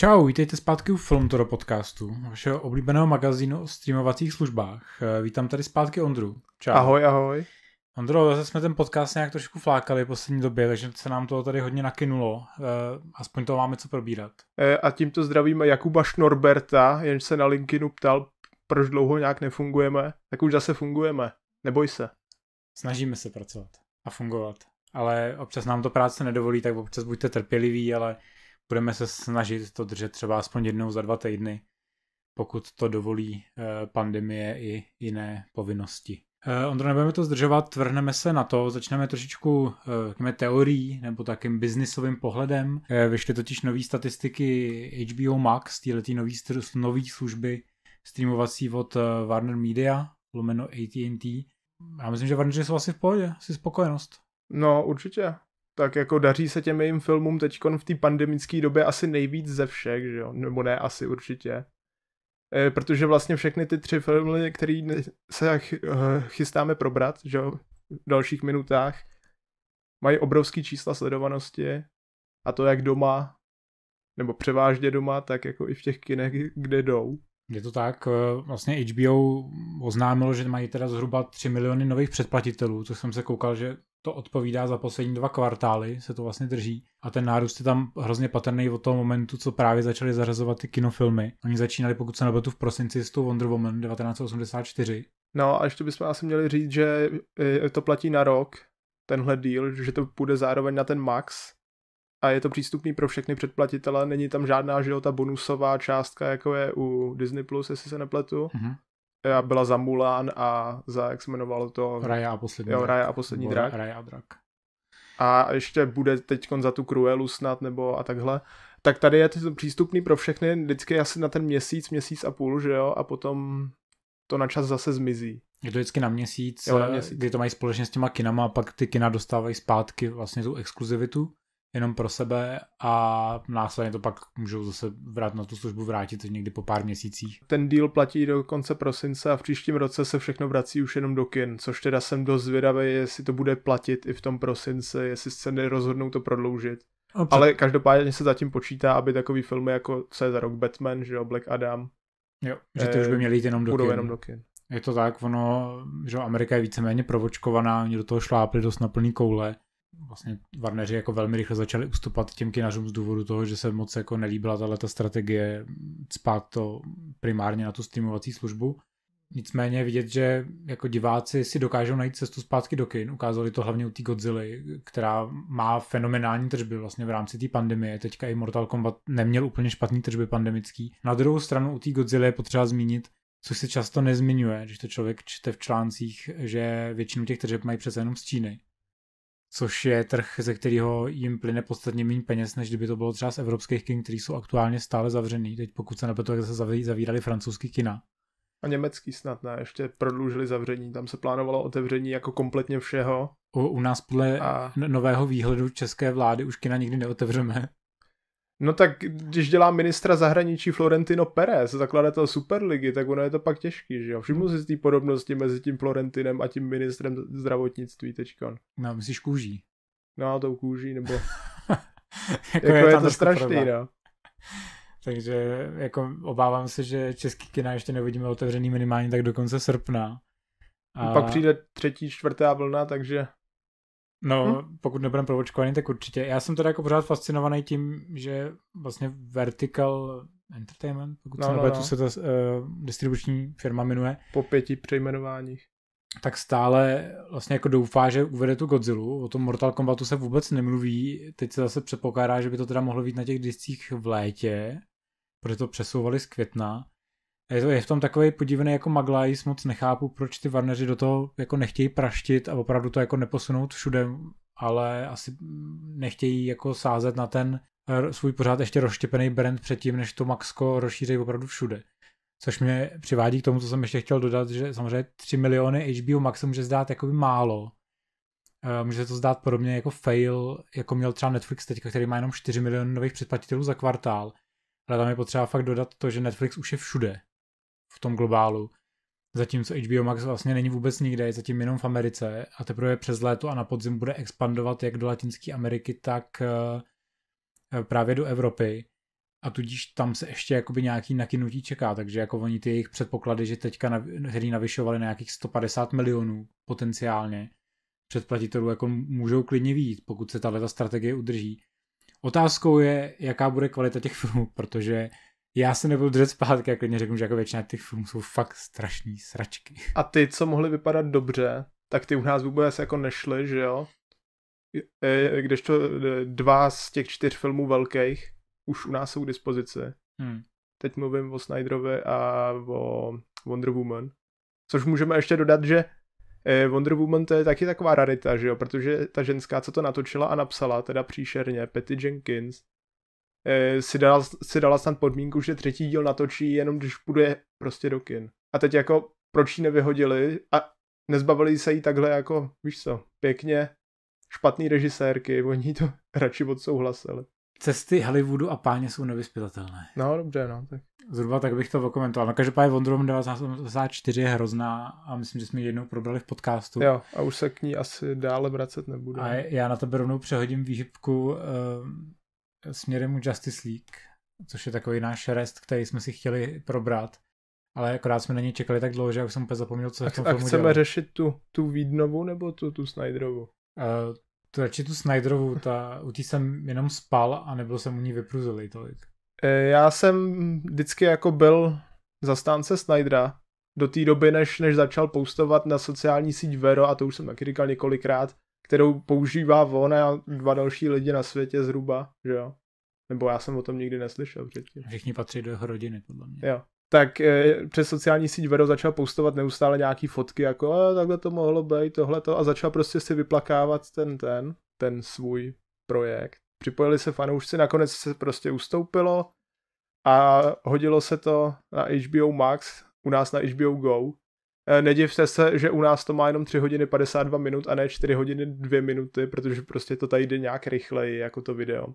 Čau, vítejte zpátky u Filmtoro podcastu, vašeho oblíbeného magazínu o streamovacích službách. Eh, vítám tady zpátky Ondru. Čau. Ahoj, ahoj. Ondro, zase jsme ten podcast nějak trošku flákali v poslední době, takže se nám to tady hodně nakynulo. Eh, aspoň to máme co probírat. Eh, a tímto zdravíme Jakuba Šnorberta, jenž se na LinkedInu ptal, proč dlouho nějak nefungujeme. Tak už zase fungujeme. Neboj se. Snažíme se pracovat a fungovat. Ale občas nám to práce nedovolí, tak občas buďte trpěliví, ale budeme se snažit to držet třeba aspoň jednou za dva týdny, pokud to dovolí eh, pandemie i jiné povinnosti. Eh, Ondro, nebudeme to zdržovat, vrhneme se na to, začneme trošičku řekněme, eh, teorií nebo takým biznisovým pohledem. Vyšly totiž nové statistiky HBO Max, této nové nový služby streamovací od Warner Media, lomeno AT&T. Já myslím, že Warner jsou asi v pohodě, asi spokojenost. No, určitě tak jako daří se těm jejím filmům teď v té pandemické době asi nejvíc ze všech, že jo? nebo ne asi určitě. E, protože vlastně všechny ty tři filmy, které se ch- eh, chystáme probrat že jo? v dalších minutách, mají obrovský čísla sledovanosti a to jak doma, nebo převážně doma, tak jako i v těch kinech, kde jdou. Je to tak, eh, vlastně HBO oznámilo, že mají teda zhruba 3 miliony nových předplatitelů, což jsem se koukal, že to odpovídá za poslední dva kvartály, se to vlastně drží. A ten nárůst je tam hrozně patrný od toho momentu, co právě začali zařazovat ty kinofilmy. Oni začínali, pokud se nebyl tu v prosinci, s tou Wonder Woman 1984. No a ještě bychom asi měli říct, že eh, to platí na rok, tenhle deal, že to půjde zároveň na ten max, a je to přístupný pro všechny předplatitele, není tam žádná, že ta bonusová částka, jako je u Disney+, Plus, jestli se nepletu. Mm-hmm. Já byla za Mulan a za, jak se jmenovalo to? Raja a poslední jo, Raja a poslední drak. Raja a drak. A ještě bude teď za tu Cruelu snad nebo a takhle. Tak tady je to přístupný pro všechny vždycky asi na ten měsíc, měsíc a půl, že jo? A potom to na čas zase zmizí. Je to vždycky na měsíc, jo, na měsíc, kdy to mají společně s těma kinama a pak ty kina dostávají zpátky vlastně tu exkluzivitu jenom pro sebe a následně to pak můžou zase vrát na tu službu vrátit někdy po pár měsících. Ten díl platí do konce prosince a v příštím roce se všechno vrací už jenom do kin, což teda jsem dost zvědavý, jestli to bude platit i v tom prosince, jestli se rozhodnou to prodloužit. Opřed. No, Ale každopádně se zatím počítá, aby takový filmy jako co je za rok Batman, že jo, Black Adam. Jo, že ty eh, už by eh, měly jít jenom do, kin. jenom do kin. Je to tak, ono, že Amerika je víceméně provočkovaná, oni do toho šlápli dost na plný koule vlastně Warneri jako velmi rychle začali ustupat těm kinařům z důvodu toho, že se moc jako nelíbila tahle ta strategie spát to primárně na tu streamovací službu. Nicméně vidět, že jako diváci si dokážou najít cestu zpátky do kin. Ukázali to hlavně u té Godzilla, která má fenomenální tržby vlastně v rámci té pandemie. Teďka i Mortal Kombat neměl úplně špatný tržby pandemický. Na druhou stranu u té Godzilla je potřeba zmínit, což se často nezmiňuje, když to člověk čte v článcích, že většinu těch tržeb mají přece jenom z Číny což je trh, ze kterého jim plyne podstatně méně peněz, než kdyby to bylo třeba z evropských kin, které jsou aktuálně stále zavřený. Teď pokud se nepletu, jak se zavírali francouzský kina. A německý snad ne, ještě prodloužili zavření, tam se plánovalo otevření jako kompletně všeho. U, u nás podle a... nového výhledu české vlády už kina nikdy neotevřeme. No tak když dělá ministra zahraničí Florentino Perez, zakladatel Superligy, tak ono je to pak těžký, že jo? Všimnu si z té podobnosti mezi tím Florentinem a tím ministrem zdravotnictví teďkon. No, myslíš kůží. No, to kůží, nebo... jako, jako, je, je to strašný, no. Takže jako obávám se, že český kina ještě nevidíme otevřený minimálně tak do konce srpna. A... Pak přijde třetí, čtvrtá vlna, takže... No, hmm? pokud nebudeme provočkovaný, tak určitě. Já jsem teda jako pořád fascinovaný tím, že vlastně Vertical Entertainment, pokud no, se nebude, no, no. se ta uh, distribuční firma jmenuje. Po pěti přejmenováních. Tak stále vlastně jako doufá, že uvede tu Godzilla. O tom Mortal Kombatu se vůbec nemluví. Teď se zase předpokládá, že by to teda mohlo být na těch discích v létě, protože to přesouvali z května je, to, je v tom takový podívený jako Maglajs, moc nechápu, proč ty Warneri do toho jako nechtějí praštit a opravdu to jako neposunout všude, ale asi nechtějí jako sázet na ten eh, svůj pořád ještě rozštěpený brand předtím, než to Maxko rozšíří opravdu všude. Což mě přivádí k tomu, co jsem ještě chtěl dodat, že samozřejmě 3 miliony HBO Max se může zdát jakoby málo. Eh, může se to zdát podobně jako fail, jako měl třeba Netflix teďka, který má jenom 4 miliony nových předplatitelů za kvartál. Ale tam je potřeba fakt dodat to, že Netflix už je všude v tom globálu. Zatímco HBO Max vlastně není vůbec nikde, je zatím jenom v Americe a teprve přes léto a na podzim bude expandovat jak do Latinské Ameriky, tak eh, eh, právě do Evropy a tudíž tam se ještě jakoby nějaký nakynutí čeká, takže jako oni ty jejich předpoklady, že teďka, na který navyšovali na nějakých 150 milionů potenciálně předplatitelů, jako můžou klidně vít, pokud se tahle strategie udrží. Otázkou je, jaká bude kvalita těch filmů, protože já se nebudu držet zpátky jako klidně řeknu, že jako většina těch filmů jsou fakt strašný sračky. A ty, co mohly vypadat dobře, tak ty u nás vůbec jako nešly, že jo? Když to e, dva z těch čtyř filmů velkých už u nás jsou k dispozici. Hmm. Teď mluvím o Snyderovi a o Wonder Woman. Což můžeme ještě dodat, že e, Wonder Woman to je taky taková rarita, že jo? Protože ta ženská, co to natočila a napsala, teda příšerně, Patty Jenkins, Eh, si dala, si dala snad podmínku, že třetí díl natočí jenom když bude prostě do kin. A teď jako proč ji nevyhodili a nezbavili se jí takhle jako, víš co, pěkně, špatný režisérky, oni to radši odsouhlasili. Cesty Hollywoodu a páně jsou nevyspytatelné. No, dobře, no. Tak. Zhruba tak bych to okomentoval. No každopádně Wonder Woman 1984 je hrozná a myslím, že jsme ji jednou probrali v podcastu. Jo, a už se k ní asi dále vracet nebudu. A já na tebe rovnou přehodím výhybku uh, směrem u Justice League, což je takový náš rest, který jsme si chtěli probrat, ale akorát jsme na něj čekali tak dlouho, že já už jsem úplně zapomněl, co se v tom a chceme dělat. řešit tu, tu Vídnovu nebo tu, tu Snyderovu? Uh, eh, tu radši tu Snyderovu, ta, u té jsem jenom spal a nebyl jsem u ní vypruzelý tolik. Eh, já jsem vždycky jako byl zastánce Snydera do té doby, než, než začal postovat na sociální síť Vero, a to už jsem taky říkal několikrát, kterou používá on a dva další lidi na světě zhruba, že jo. Nebo já jsem o tom nikdy neslyšel předtím. Všichni patří do jeho rodiny, podle mě. Jo. Tak e, přes sociální síť Vero začal postovat neustále nějaký fotky, jako e, takhle to mohlo být, tohle to, a začal prostě si vyplakávat ten ten, ten svůj projekt. Připojili se fanoušci, nakonec se prostě ustoupilo a hodilo se to na HBO Max, u nás na HBO Go, Eh, nedivte se, že u nás to má jenom 3 hodiny 52 minut a ne 4 hodiny 2 minuty, protože prostě to tady jde nějak rychleji jako to video.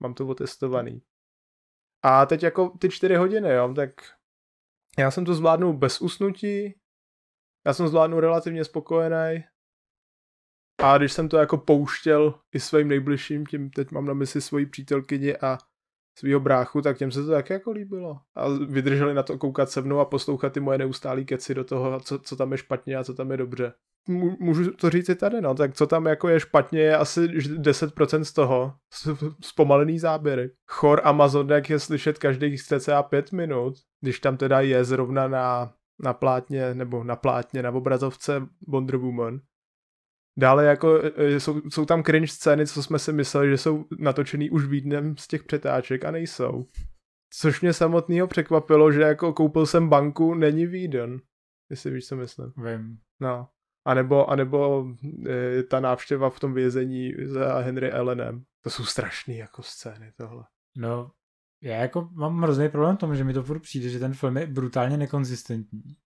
Mám to otestovaný. A teď jako ty 4 hodiny, jo, tak já jsem to zvládnul bez usnutí, já jsem zvládnul relativně spokojený. A když jsem to jako pouštěl i svým nejbližším, tím teď mám na mysli svoji přítelkyni a svého bráchu, tak těm se to tak jako líbilo. A vydrželi na to koukat se mnou a poslouchat ty moje neustálý keci do toho, co, co tam je špatně a co tam je dobře. Můžu to říct i tady, no, tak co tam jako je špatně je asi 10% z toho, zpomalený záběry. Chor Amazonek je slyšet každých cca 5 minut, když tam teda je zrovna na na plátně, nebo na plátně, na obrazovce Wonder Woman, Dále jako e, e, jsou, jsou tam cringe scény, co jsme si mysleli, že jsou natočený už vídnem z těch přetáček a nejsou. Což mě samotného překvapilo, že jako koupil jsem banku, není Víden. Jestli víš, co myslím. Vím. No. A nebo, a nebo e, ta návštěva v tom vězení za Henry Ellenem. To jsou strašné jako scény tohle. No, já jako mám hrozný problém v tom, že mi to furt přijde, že ten film je brutálně nekonzistentní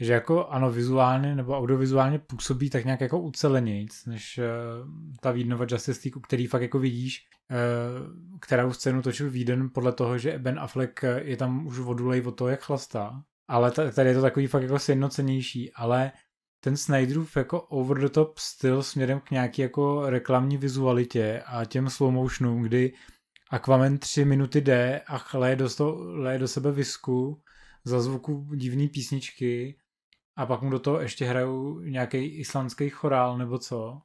že jako ano, vizuálně nebo audiovizuálně působí tak nějak jako ucelenějíc, než uh, ta Vídnova Justice League, který fakt jako vidíš, uh, kterou scénu točil Víden podle toho, že Ben Affleck eh, je tam už vodulej od toho, jak chlastá. Ale tady je to takový fakt jako sjednocenější, ale ten Snyderův jako over the top styl směrem k nějaký jako reklamní vizualitě a těm slow motionům, kdy Aquaman 3 minuty jde a chleje do, sto, leje do sebe visku za zvuku divný písničky a pak mu do toho ještě hrajou nějaký islandský chorál nebo co,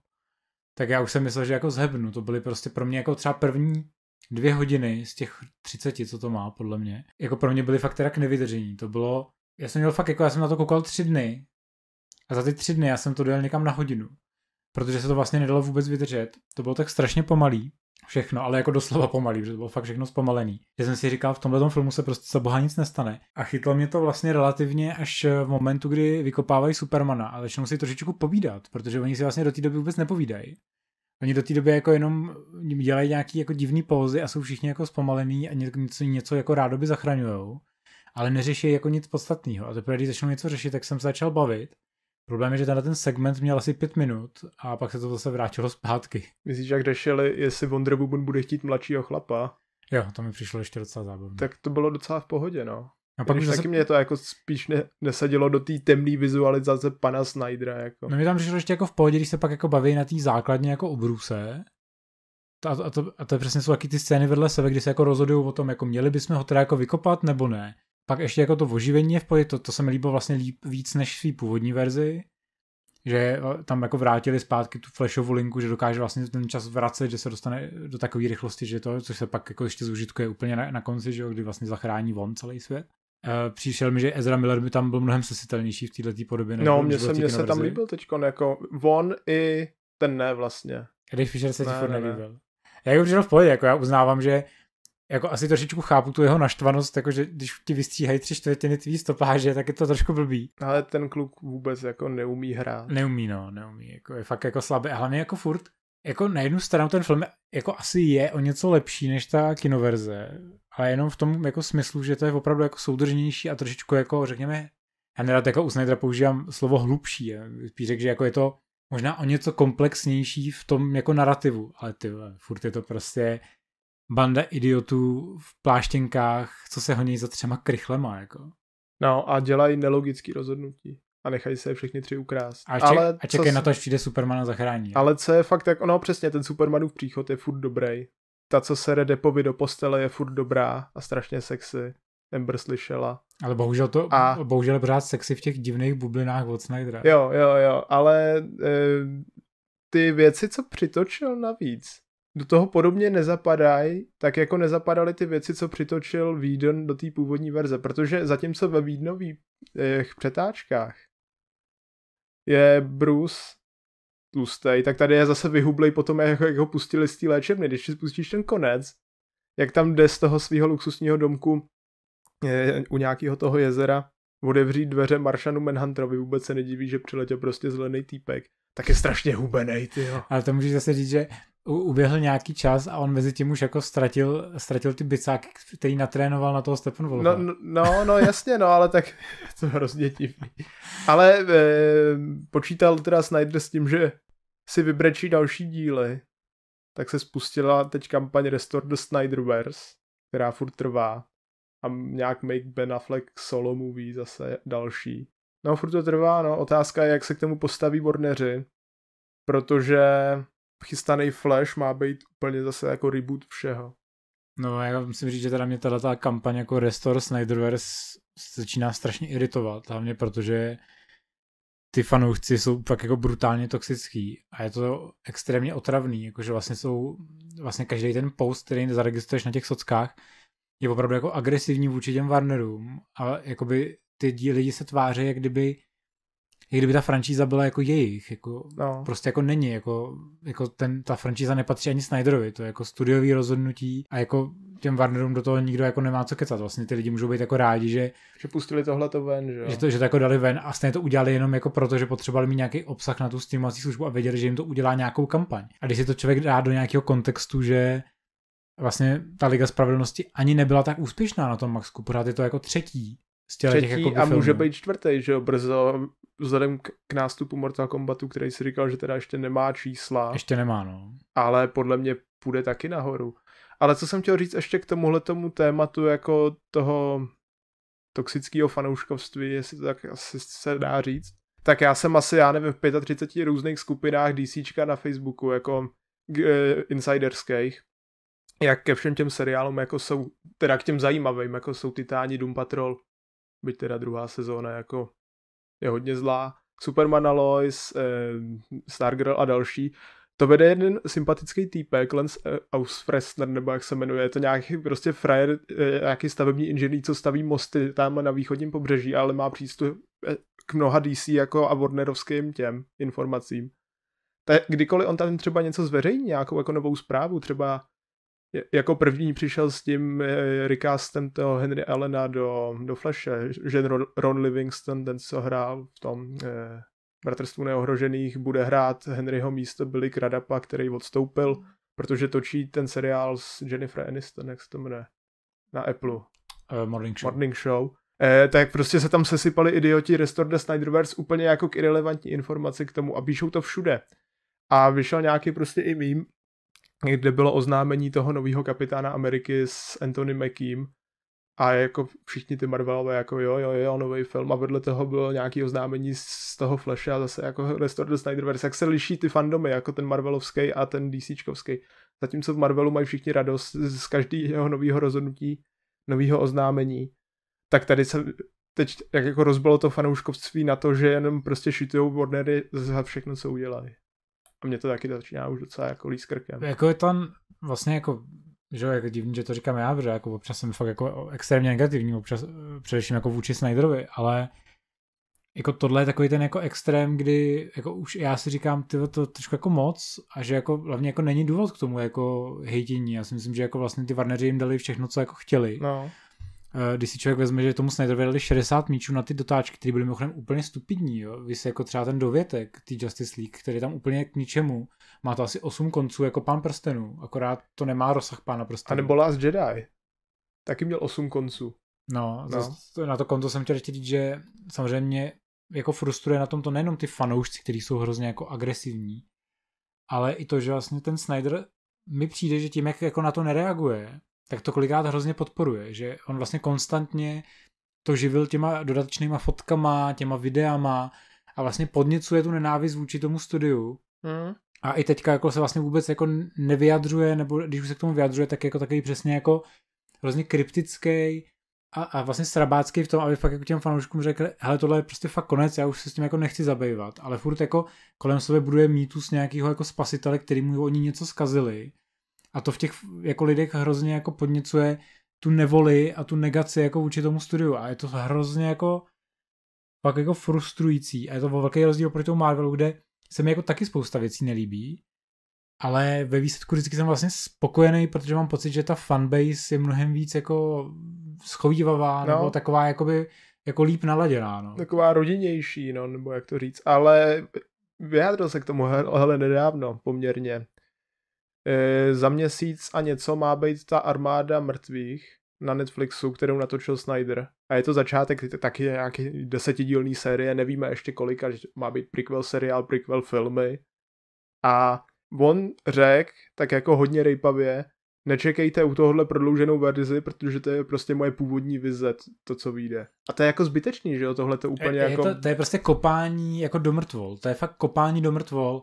tak já už jsem myslel, že jako zhebnu. To byly prostě pro mě jako třeba první dvě hodiny z těch 30, co to má, podle mě. Jako pro mě byly fakt teda k nevydržení. To bylo, já jsem měl fakt, jako já jsem na to koukal tři dny a za ty tři dny já jsem to dojel někam na hodinu, protože se to vlastně nedalo vůbec vydržet. To bylo tak strašně pomalý, všechno, ale jako doslova pomalý, protože to bylo fakt všechno zpomalený. Že jsem si říkal, v tomhle filmu se prostě za boha nic nestane. A chytlo mě to vlastně relativně až v momentu, kdy vykopávají Supermana a začnou si trošičku povídat, protože oni si vlastně do té doby vůbec nepovídají. Oni do té doby jako jenom dělají nějaký jako divný pózy a jsou všichni jako zpomalený a něco, něco jako rádoby zachraňují, ale neřeší jako nic podstatného. A teprve, když začnou něco řešit, tak jsem se začal bavit Problém je, že tenhle ten segment měl asi pět minut a pak se to zase vrátilo zpátky. Myslíš, jak řešili, jestli Wonder Woman bude chtít mladšího chlapa? Jo, to mi přišlo ještě docela zábavné. Tak to bylo docela v pohodě, no. A pak Když zase... taky mě to jako spíš ne, nesadilo do té temné vizualizace pana Snydera. Jako. No mi tam přišlo ještě jako v pohodě, když se pak jako baví na té základně jako obruse. A to, a, to, a to je přesně jsou taky ty scény vedle sebe, kdy se jako rozhodují o tom, jako měli bychom ho teda jako vykopat nebo ne pak ještě jako to oživení je v pohodě, to, to se mi líbilo vlastně líp, víc než v původní verzi, že eh, tam jako vrátili zpátky tu flashovou linku, že dokáže vlastně ten čas vracet, že se dostane do takové rychlosti, že to, což se pak jako ještě zúžitkuje úplně na, na konci, že jo, kdy vlastně zachrání von celý svět. E, přišel mi, že Ezra Miller by tam byl mnohem sesitelnější v této podobě. Než no, mně se, mě se tam líbil teď, jako von i ten ne vlastně. Když Fisher se ti furt nelíbil. Já jako přišel v pohodě, jako já uznávám, že jako asi trošičku chápu tu jeho naštvanost, jakože když ti vystříhají tři čtvrtiny tvý stopáže, tak je to trošku blbý. Ale ten kluk vůbec jako neumí hrát. Neumí, no, neumí, jako je fakt jako slabý. A hlavně jako furt, jako na jednu stranu ten film jako asi je o něco lepší než ta kinoverze, ale jenom v tom jako smyslu, že to je opravdu jako soudržnější a trošičku jako řekněme, já nerad jako u Snydera používám slovo hlubší, spíš řek, že jako je to možná o něco komplexnější v tom jako narrativu, ale ty furt je to prostě banda idiotů v pláštěnkách, co se honí za třema krychlema, jako. No a dělají nelogické rozhodnutí a nechají se je všechny tři ukrást. A, ček, ale a čekají co, na to, až přijde Superman a zachrání. Ale co je fakt tak, ono přesně, ten Supermanův příchod je furt dobrý. Ta, co se Redepovi do postele, je furt dobrá a strašně sexy. Ember slyšela. Ale bohužel to, a... bohužel brát pořád sexy v těch divných bublinách od Snydera. Jo, jo, jo, ale e, ty věci, co přitočil navíc, do toho podobně nezapadají, tak jako nezapadaly ty věci, co přitočil Vídon do té původní verze, protože zatímco ve Vídnových přetáčkách je Bruce tlustej, tak tady je zase vyhublej potom, jak, jak ho pustili z té léčebny. Když si pustíš ten konec, jak tam jde z toho svého luxusního domku je, eh, u nějakého toho jezera odevřít dveře Maršanu Manhunterovi, vůbec se nediví, že přiletěl prostě zelený týpek tak je strašně hubenej, ty Ale to můžeš zase říct, že uběhl nějaký čas a on mezi tím už jako ztratil, ztratil ty bicáky, který natrénoval na toho Stefan Wolfa. No, no, no, no jasně, no, ale tak to hrozně divný. Ale e, počítal teda Snyder s tím, že si vybrečí další díly, tak se spustila teď kampaň Restore the Snyderverse, která furt trvá a nějak make Ben Affleck solo movie zase další. No furt to trvá, no, otázka je, jak se k tomu postaví Warneri, protože chystaný Flash má být úplně zase jako reboot všeho. No já musím říct, že teda mě tato kampaň jako Restore Snyderverse začíná strašně iritovat, hlavně protože ty fanoušci jsou fakt jako brutálně toxický a je to extrémně otravný, jakože vlastně jsou, vlastně každý ten post, který zaregistruješ na těch sockách, je opravdu jako agresivní vůči těm Warnerům a jakoby ty lidi se tváří, jak kdyby i kdyby ta franšíza byla jako jejich, jako no. prostě jako není, jako, jako ten, ta franšíza nepatří ani Snyderovi, to je jako studiový rozhodnutí a jako těm Warnerům do toho nikdo jako nemá co kecat. Vlastně ty lidi můžou být jako rádi, že... Že pustili tohle to ven, že jo? Že to, že to jako dali ven a stejně to udělali jenom jako proto, že potřebovali mít nějaký obsah na tu streamovací službu a věděli, že jim to udělá nějakou kampaň. A když si to člověk dá do nějakého kontextu, že vlastně ta Liga Spravedlnosti ani nebyla tak úspěšná na tom Maxku, pořád je to jako třetí z těch třetí jako a může filmů. být čtvrtý, že jo, brzo vzhledem k, k nástupu Mortal Kombatu, který si říkal, že teda ještě nemá čísla. Ještě nemá, no. Ale podle mě půjde taky nahoru. Ale co jsem chtěl říct ještě k tomuhle tomu tématu jako toho toxického fanouškovství, jestli to tak asi se dá říct, tak já jsem asi, já nevím, v 35 různých skupinách DC na Facebooku, jako e, insiderských, jak ke všem těm seriálům, jako jsou, teda k těm zajímavým, jako jsou Titáni, Doom Patrol, byť teda druhá sezóna, jako je hodně zlá. Superman Aloys, eh, Stargirl a další. To vede jeden sympatický týpek, Lance eh, Ausfresner, nebo jak se jmenuje, je to nějaký prostě frajer, eh, nějaký stavební inženýr, co staví mosty tam na východním pobřeží, ale má přístup eh, k mnoha DC jako a Warnerovským těm informacím. Tak kdykoliv on tam třeba něco zveřejní, nějakou jako novou zprávu, třeba jako první přišel s tím eh, recastem toho Henry Allena do, do Flashe, že Ron Livingston, ten co hrál v tom eh, Bratrstvu neohrožených, bude hrát Henryho místo Billy Kradapa, který odstoupil, hmm. protože točí ten seriál s Jennifer Aniston, jak se to jmenuje, na Apple. Uh, morning Show. Morning show. Eh, tak prostě se tam sesypali idioti Restore the Snyderverse úplně jako k irrelevantní informaci k tomu a píšou to všude. A vyšel nějaký prostě i mým, kde bylo oznámení toho nového kapitána Ameriky s Anthony Mackiem a jako všichni ty Marvelové jako jo, jo, jo, nový film a vedle toho bylo nějaký oznámení z toho Flasha a zase jako Restore the Snyderverse. Jak se liší ty fandomy, jako ten Marvelovský a ten DCčkovský. Zatímco v Marvelu mají všichni radost z každého nového rozhodnutí, nového oznámení, tak tady se teď jak jako rozbilo to fanouškovství na to, že jenom prostě šitujou Warnery za všechno, co udělali a mě to taky začíná už docela jako líst krkem. Jako je tam vlastně jako že jako divný, že to říkám já, protože jako občas jsem fakt jako extrémně negativní, občas především jako vůči Snyderovi, ale jako tohle je takový ten jako extrém, kdy jako už já si říkám, ty to trošku jako moc a že jako hlavně jako není důvod k tomu jako hejtění. Já si myslím, že jako vlastně ty Warneri jim dali všechno, co jako chtěli. No. Eh, když si člověk vezme, že tomu Snyderovi dali 60 míčů na ty dotáčky, které byly mimochodem úplně stupidní, jo. Vy se jako třeba ten dovětek, ty Justice League, který tam úplně k ničemu, má to asi 8 konců jako pán prstenů, akorát to nemá rozsah pána prstenů. A nebo Last Jedi, taky měl 8 konců. No, no. Zas, na to konto jsem chtěl říct, že samozřejmě jako frustruje na tom to nejenom ty fanoušci, kteří jsou hrozně jako agresivní, ale i to, že vlastně ten Snyder mi přijde, že tím, jak jako na to nereaguje, tak to kolikrát hrozně podporuje, že on vlastně konstantně to živil těma dodatečnýma fotkama, těma videama a vlastně podněcuje tu nenávist vůči tomu studiu. Mm. A i teďka jako se vlastně vůbec jako nevyjadřuje, nebo když už se k tomu vyjadřuje, tak jako takový přesně jako hrozně kryptický a, a vlastně srabácký v tom, aby fakt jako těm fanouškům řekl, hele, tohle je prostě fakt konec, já už se s tím jako nechci zabývat, ale furt jako kolem sebe buduje mýtus nějakého jako spasitele, který mu oni něco zkazili a to v těch jako lidech hrozně jako podněcuje tu nevoli a tu negaci jako vůči tomu studiu. A je to hrozně jako pak jako frustrující. A je to velký rozdíl proti tomu Marvelu, kde se mi jako taky spousta věcí nelíbí, ale ve výsledku vždycky jsem vlastně spokojený, protože mám pocit, že ta fanbase je mnohem víc jako schovývavá no. nebo taková jakoby jako líp naladěná. No. Taková rodinnější, no, nebo jak to říct, ale vyjádřil se k tomu hele nedávno poměrně e, za měsíc a něco má být ta armáda mrtvých na Netflixu, kterou natočil Snyder. A je to začátek taky nějaký desetidílný série, nevíme ještě kolika, že má být prequel seriál, prequel filmy. A on řekl, tak jako hodně rejpavě, nečekejte u tohohle prodlouženou verzi, protože to je prostě moje původní vize, to, co vyjde. A to je jako zbytečný, že jo, tohle to úplně je, jako... to, to, je prostě kopání jako do mrtvol, to je fakt kopání do mrtvol,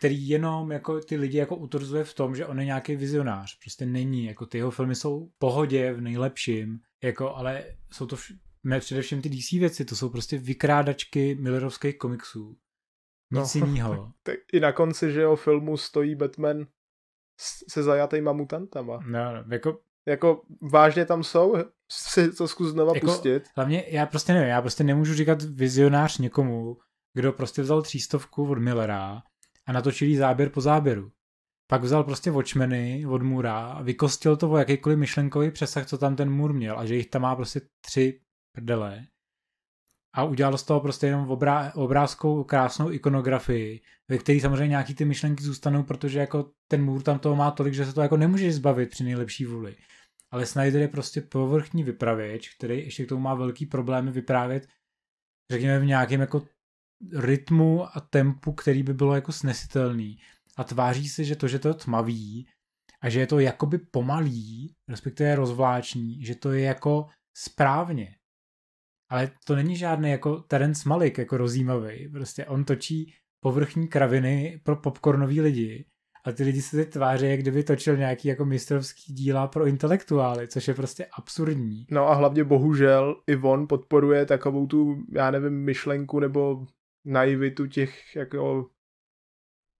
který jenom jako ty lidi jako utvrzuje v tom, že on je nějaký vizionář. Prostě není, jako ty jeho filmy jsou v pohodě, v nejlepším, jako, ale jsou to vš- ne, především ty DC věci, to jsou prostě vykrádačky Millerovských komiksů. Nic no, jiného. Tak, tak I na konci, že jo, filmu stojí Batman se zajatýma mutantama. No, no jako... Jako vážně tam jsou? Si to zkus znova jako, pustit. Hlavně já prostě nevím, já prostě nemůžu říkat vizionář někomu, kdo prostě vzal třístovku od Millera a natočili záběr po záběru. Pak vzal prostě vočmeny, od Můra a vykostil to o jakýkoliv myšlenkový přesah, co tam ten můr měl a že jich tam má prostě tři prdele. A udělal z toho prostě jenom obrá, obrázkou krásnou ikonografii, ve které samozřejmě nějaký ty myšlenky zůstanou, protože jako ten můr tam toho má tolik, že se to jako nemůže zbavit při nejlepší vůli. Ale Snyder je prostě povrchní vypravěč, který ještě k tomu má velký problémy vyprávět, řekněme, v nějakém jako rytmu a tempu, který by bylo jako snesitelný. A tváří se, že to, že to je tmavý a že je to jakoby pomalý, respektive rozvláční, že to je jako správně. Ale to není žádný jako Terence Malik, jako rozjímavý. Prostě on točí povrchní kraviny pro popcornový lidi a ty lidi se teď tváří, jak kdyby točil nějaký jako mistrovský díla pro intelektuály, což je prostě absurdní. No a hlavně bohužel i on podporuje takovou tu, já nevím, myšlenku nebo naivitu těch jako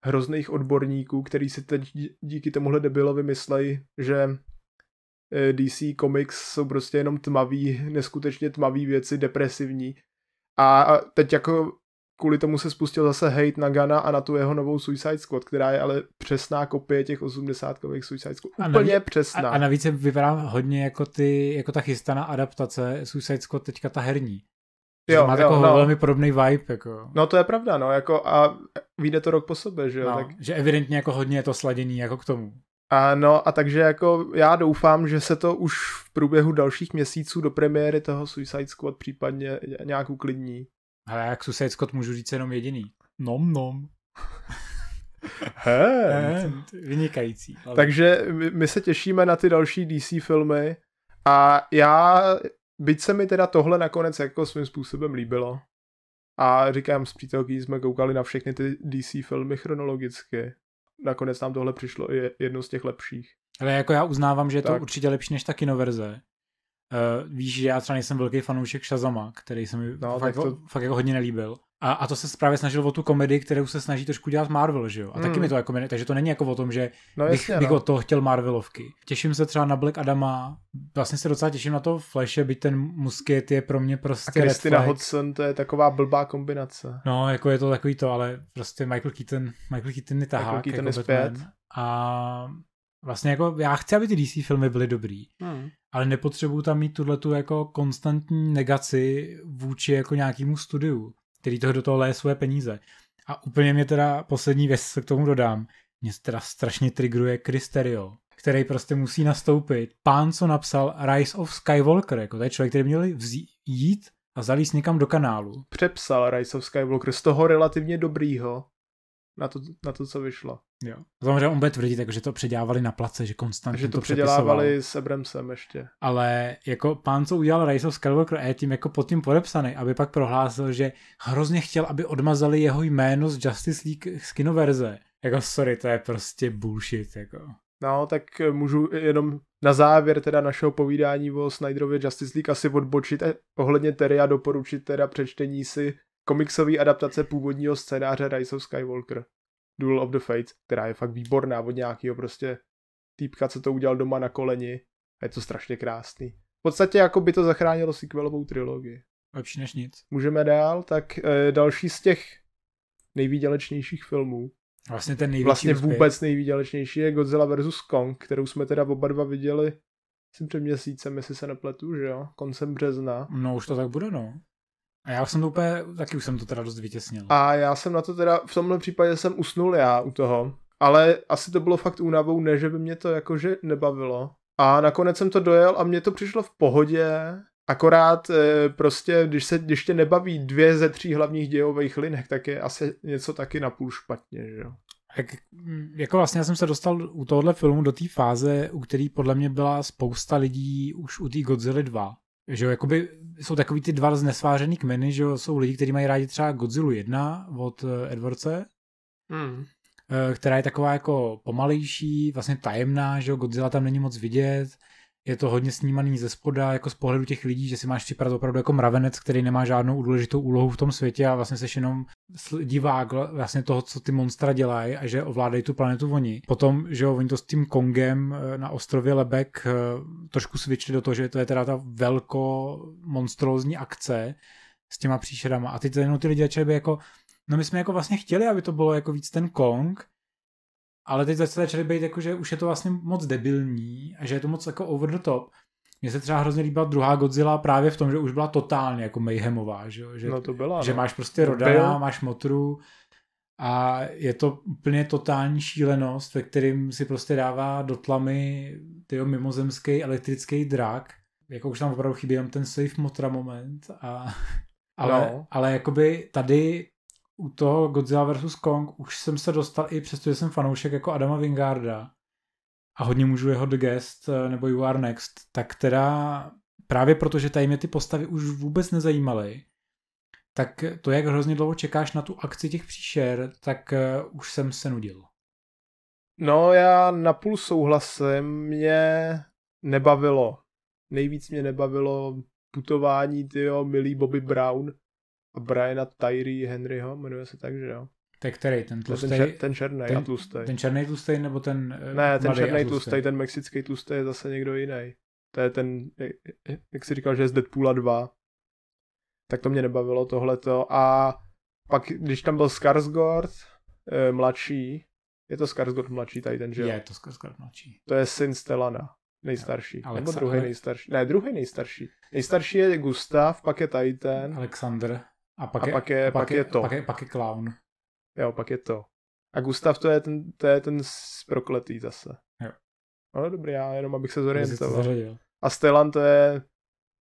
hrozných odborníků, který si teď díky tomuhle debilovi myslej, že eh, DC Comics jsou prostě jenom tmavý, neskutečně tmavý věci, depresivní. A teď jako kvůli tomu se spustil zase hate na Gana a na tu jeho novou Suicide Squad, která je ale přesná kopie těch osmdesátkových Suicide Squad. Úplně a navíc, přesná. A, a navíc vypadá hodně jako, ty, jako ta chystaná adaptace Suicide Squad teďka ta herní. Jo, má jo, takový no. velmi podobný vibe. Jako. No to je pravda, no, jako a vyjde to rok po sobě, že jo. No, tak... Že evidentně jako hodně je to sladění jako k tomu. A no a takže jako já doufám, že se to už v průběhu dalších měsíců do premiéry toho Suicide Squad případně nějak uklidní. Ale jak Suicide Squad můžu říct jenom jediný. Nom nom. Hand. Eh, vynikající. Ale... Takže my, my se těšíme na ty další DC filmy a já byť se mi teda tohle nakonec jako svým způsobem líbilo. A říkám, s přítelkyní jsme koukali na všechny ty DC filmy chronologicky. Nakonec nám tohle přišlo je jedno z těch lepších. Ale jako já uznávám, že je tak. to určitě lepší než ta kinoverze. Uh, víš, že já třeba nejsem velký fanoušek Shazama, který se mi no, fakt, jako- to... fakt jako hodně nelíbil. A, a to se právě snažil o tu komedii, kterou se snaží trošku dělat Marvel, že jo? A mm. taky hmm. mi to jako, takže to není jako o tom, že no, bych, jasně, bych no. o to chtěl Marvelovky. Těším se třeba na Black Adama, vlastně se docela těším na to Flashe, byť ten musket je pro mě prostě A Christina Hodson, to je taková blbá kombinace. No, jako je to takový to, ale prostě Michael Keaton, Michael Keaton je tahák. Michael Keaton jako je zpět. A vlastně jako, já chci, aby ty DC filmy byly dobrý, Mm ale nepotřebuju tam mít tuhle tu jako konstantní negaci vůči jako nějakému studiu který toho do toho léje svoje peníze. A úplně mě teda poslední věc, co k tomu dodám, mě teda strašně trigruje Kristerio, který prostě musí nastoupit. Pán, co napsal Rise of Skywalker, jako to je člověk, který měl vzít, jít a zalíst někam do kanálu. Přepsal Rise of Skywalker z toho relativně dobrýho na to, na to co vyšlo. Jo. Samozřejmě on bude tvrdit, jako, že to předělávali na place, že konstantně že to, to předělávali s Abramsem ještě. Ale jako pán, co udělal Rise of Skywalker E, tím jako pod tím podepsaný, aby pak prohlásil, že hrozně chtěl, aby odmazali jeho jméno z Justice League skinoverze. Jako sorry, to je prostě bullshit, jako. No, tak eh, můžu jenom na závěr teda našeho povídání o Snyderově Justice League asi odbočit eh, ohledně Terry a doporučit teda přečtení si komiksové adaptace původního scénáře Rise of Skywalker. Duel of the Fates, která je fakt výborná od nějakého prostě týpka, co to udělal doma na koleni. A je to strašně krásný. V podstatě jako by to zachránilo sequelovou trilogii. Lepší než nic. Můžeme dál, tak e, další z těch nejvýdělečnějších filmů. Vlastně ten největší Vlastně úspěch. vůbec nejvýdělečnější je Godzilla vs. Kong, kterou jsme teda oba dva viděli asi před měsícem, jestli se nepletu, že jo? Koncem března. No už to tak bude, no. A já jsem to úplně, taky už jsem to teda dost vytěsnil. A já jsem na to teda, v tomhle případě jsem usnul já u toho, ale asi to bylo fakt únavou, ne, že by mě to jakože nebavilo. A nakonec jsem to dojel a mně to přišlo v pohodě, akorát eh, prostě, když, se, když tě nebaví dvě ze tří hlavních dějových linek, tak je asi něco taky napůl špatně, že jo. Jak, jako vlastně já jsem se dostal u tohohle filmu do té fáze, u který podle mě byla spousta lidí už u té Godzilla 2 že jo, jakoby jsou takový ty dva znesvářený kmeny, že jo, jsou lidi, kteří mají rádi třeba Godzilla 1 od eh, Edwardse, mm. která je taková jako pomalejší, vlastně tajemná, že jo, Godzilla tam není moc vidět, je to hodně snímaný ze spoda, jako z pohledu těch lidí, že si máš připravit opravdu jako mravenec, který nemá žádnou důležitou úlohu v tom světě a vlastně seš jenom divák vlastně toho, co ty monstra dělají a že ovládají tu planetu oni. Potom, že jo, oni to s tím Kongem eh, na ostrově Lebek eh, trošku svičili do toho, že to je teda ta velko monstrózní akce s těma příšerama. A ty, ty, ty lidi začali by jako, no my jsme jako vlastně chtěli, aby to bylo jako víc ten Kong, ale teď začaly být jako, že už je to vlastně moc debilní a že je to moc jako over the top. Mně se třeba hrozně líbila druhá Godzilla právě v tom, že už byla totálně jako mayhemová, že, že, no to byla, že no. máš prostě rodana, máš motru a je to úplně totální šílenost, ve kterým si prostě dává do tlamy tyjo, mimozemský elektrický drak, jako už tam opravdu chybí jenom ten safe motra moment a no. ale, no. ale jakoby tady u toho Godzilla vs. Kong už jsem se dostal i přesto, že jsem fanoušek jako Adama Wingarda a hodně můžu jeho The Guest eh, nebo You Are Next, tak teda právě protože tady mě ty postavy už vůbec nezajímaly, tak to, jak hrozně dlouho čekáš na tu akci těch příšer, tak eh, už jsem se nudil. No, já napůl souhlasím, mě nebavilo. Nejvíc mě nebavilo putování, tyjo, milý Bobby Brown Briana Tyree Henryho, jmenuje se tak, že jo? Tak který? Ten tlustej? Ten, čer, ten černý ten, a tlustej. Ten černý tlustej nebo ten eh, Ne, ten černý tlustej, ten mexický tlustej je zase někdo jiný. To je ten, jak jsi říkal, že je z Deadpoola 2. Tak to mě nebavilo tohleto. A pak, když tam byl Skarsgård, eh, mladší, je to Skarsgård mladší tady ten, že jo? Je to Skarsgård mladší. To je syn Stelana, nejstarší. Alexa- Nebo druhý nejstarší. Ne, druhý nejstarší. Nejstarší je Gustav, pak je tady ten. Alexander. A pak, a je, pak, je, a pak, pak je, je to. Pak je, pak je clown. Jo, pak je to. A Gustav to je ten, to je ten prokletý zase. Jo. No dobrý, já jenom abych se zorientoval. A Stellan to je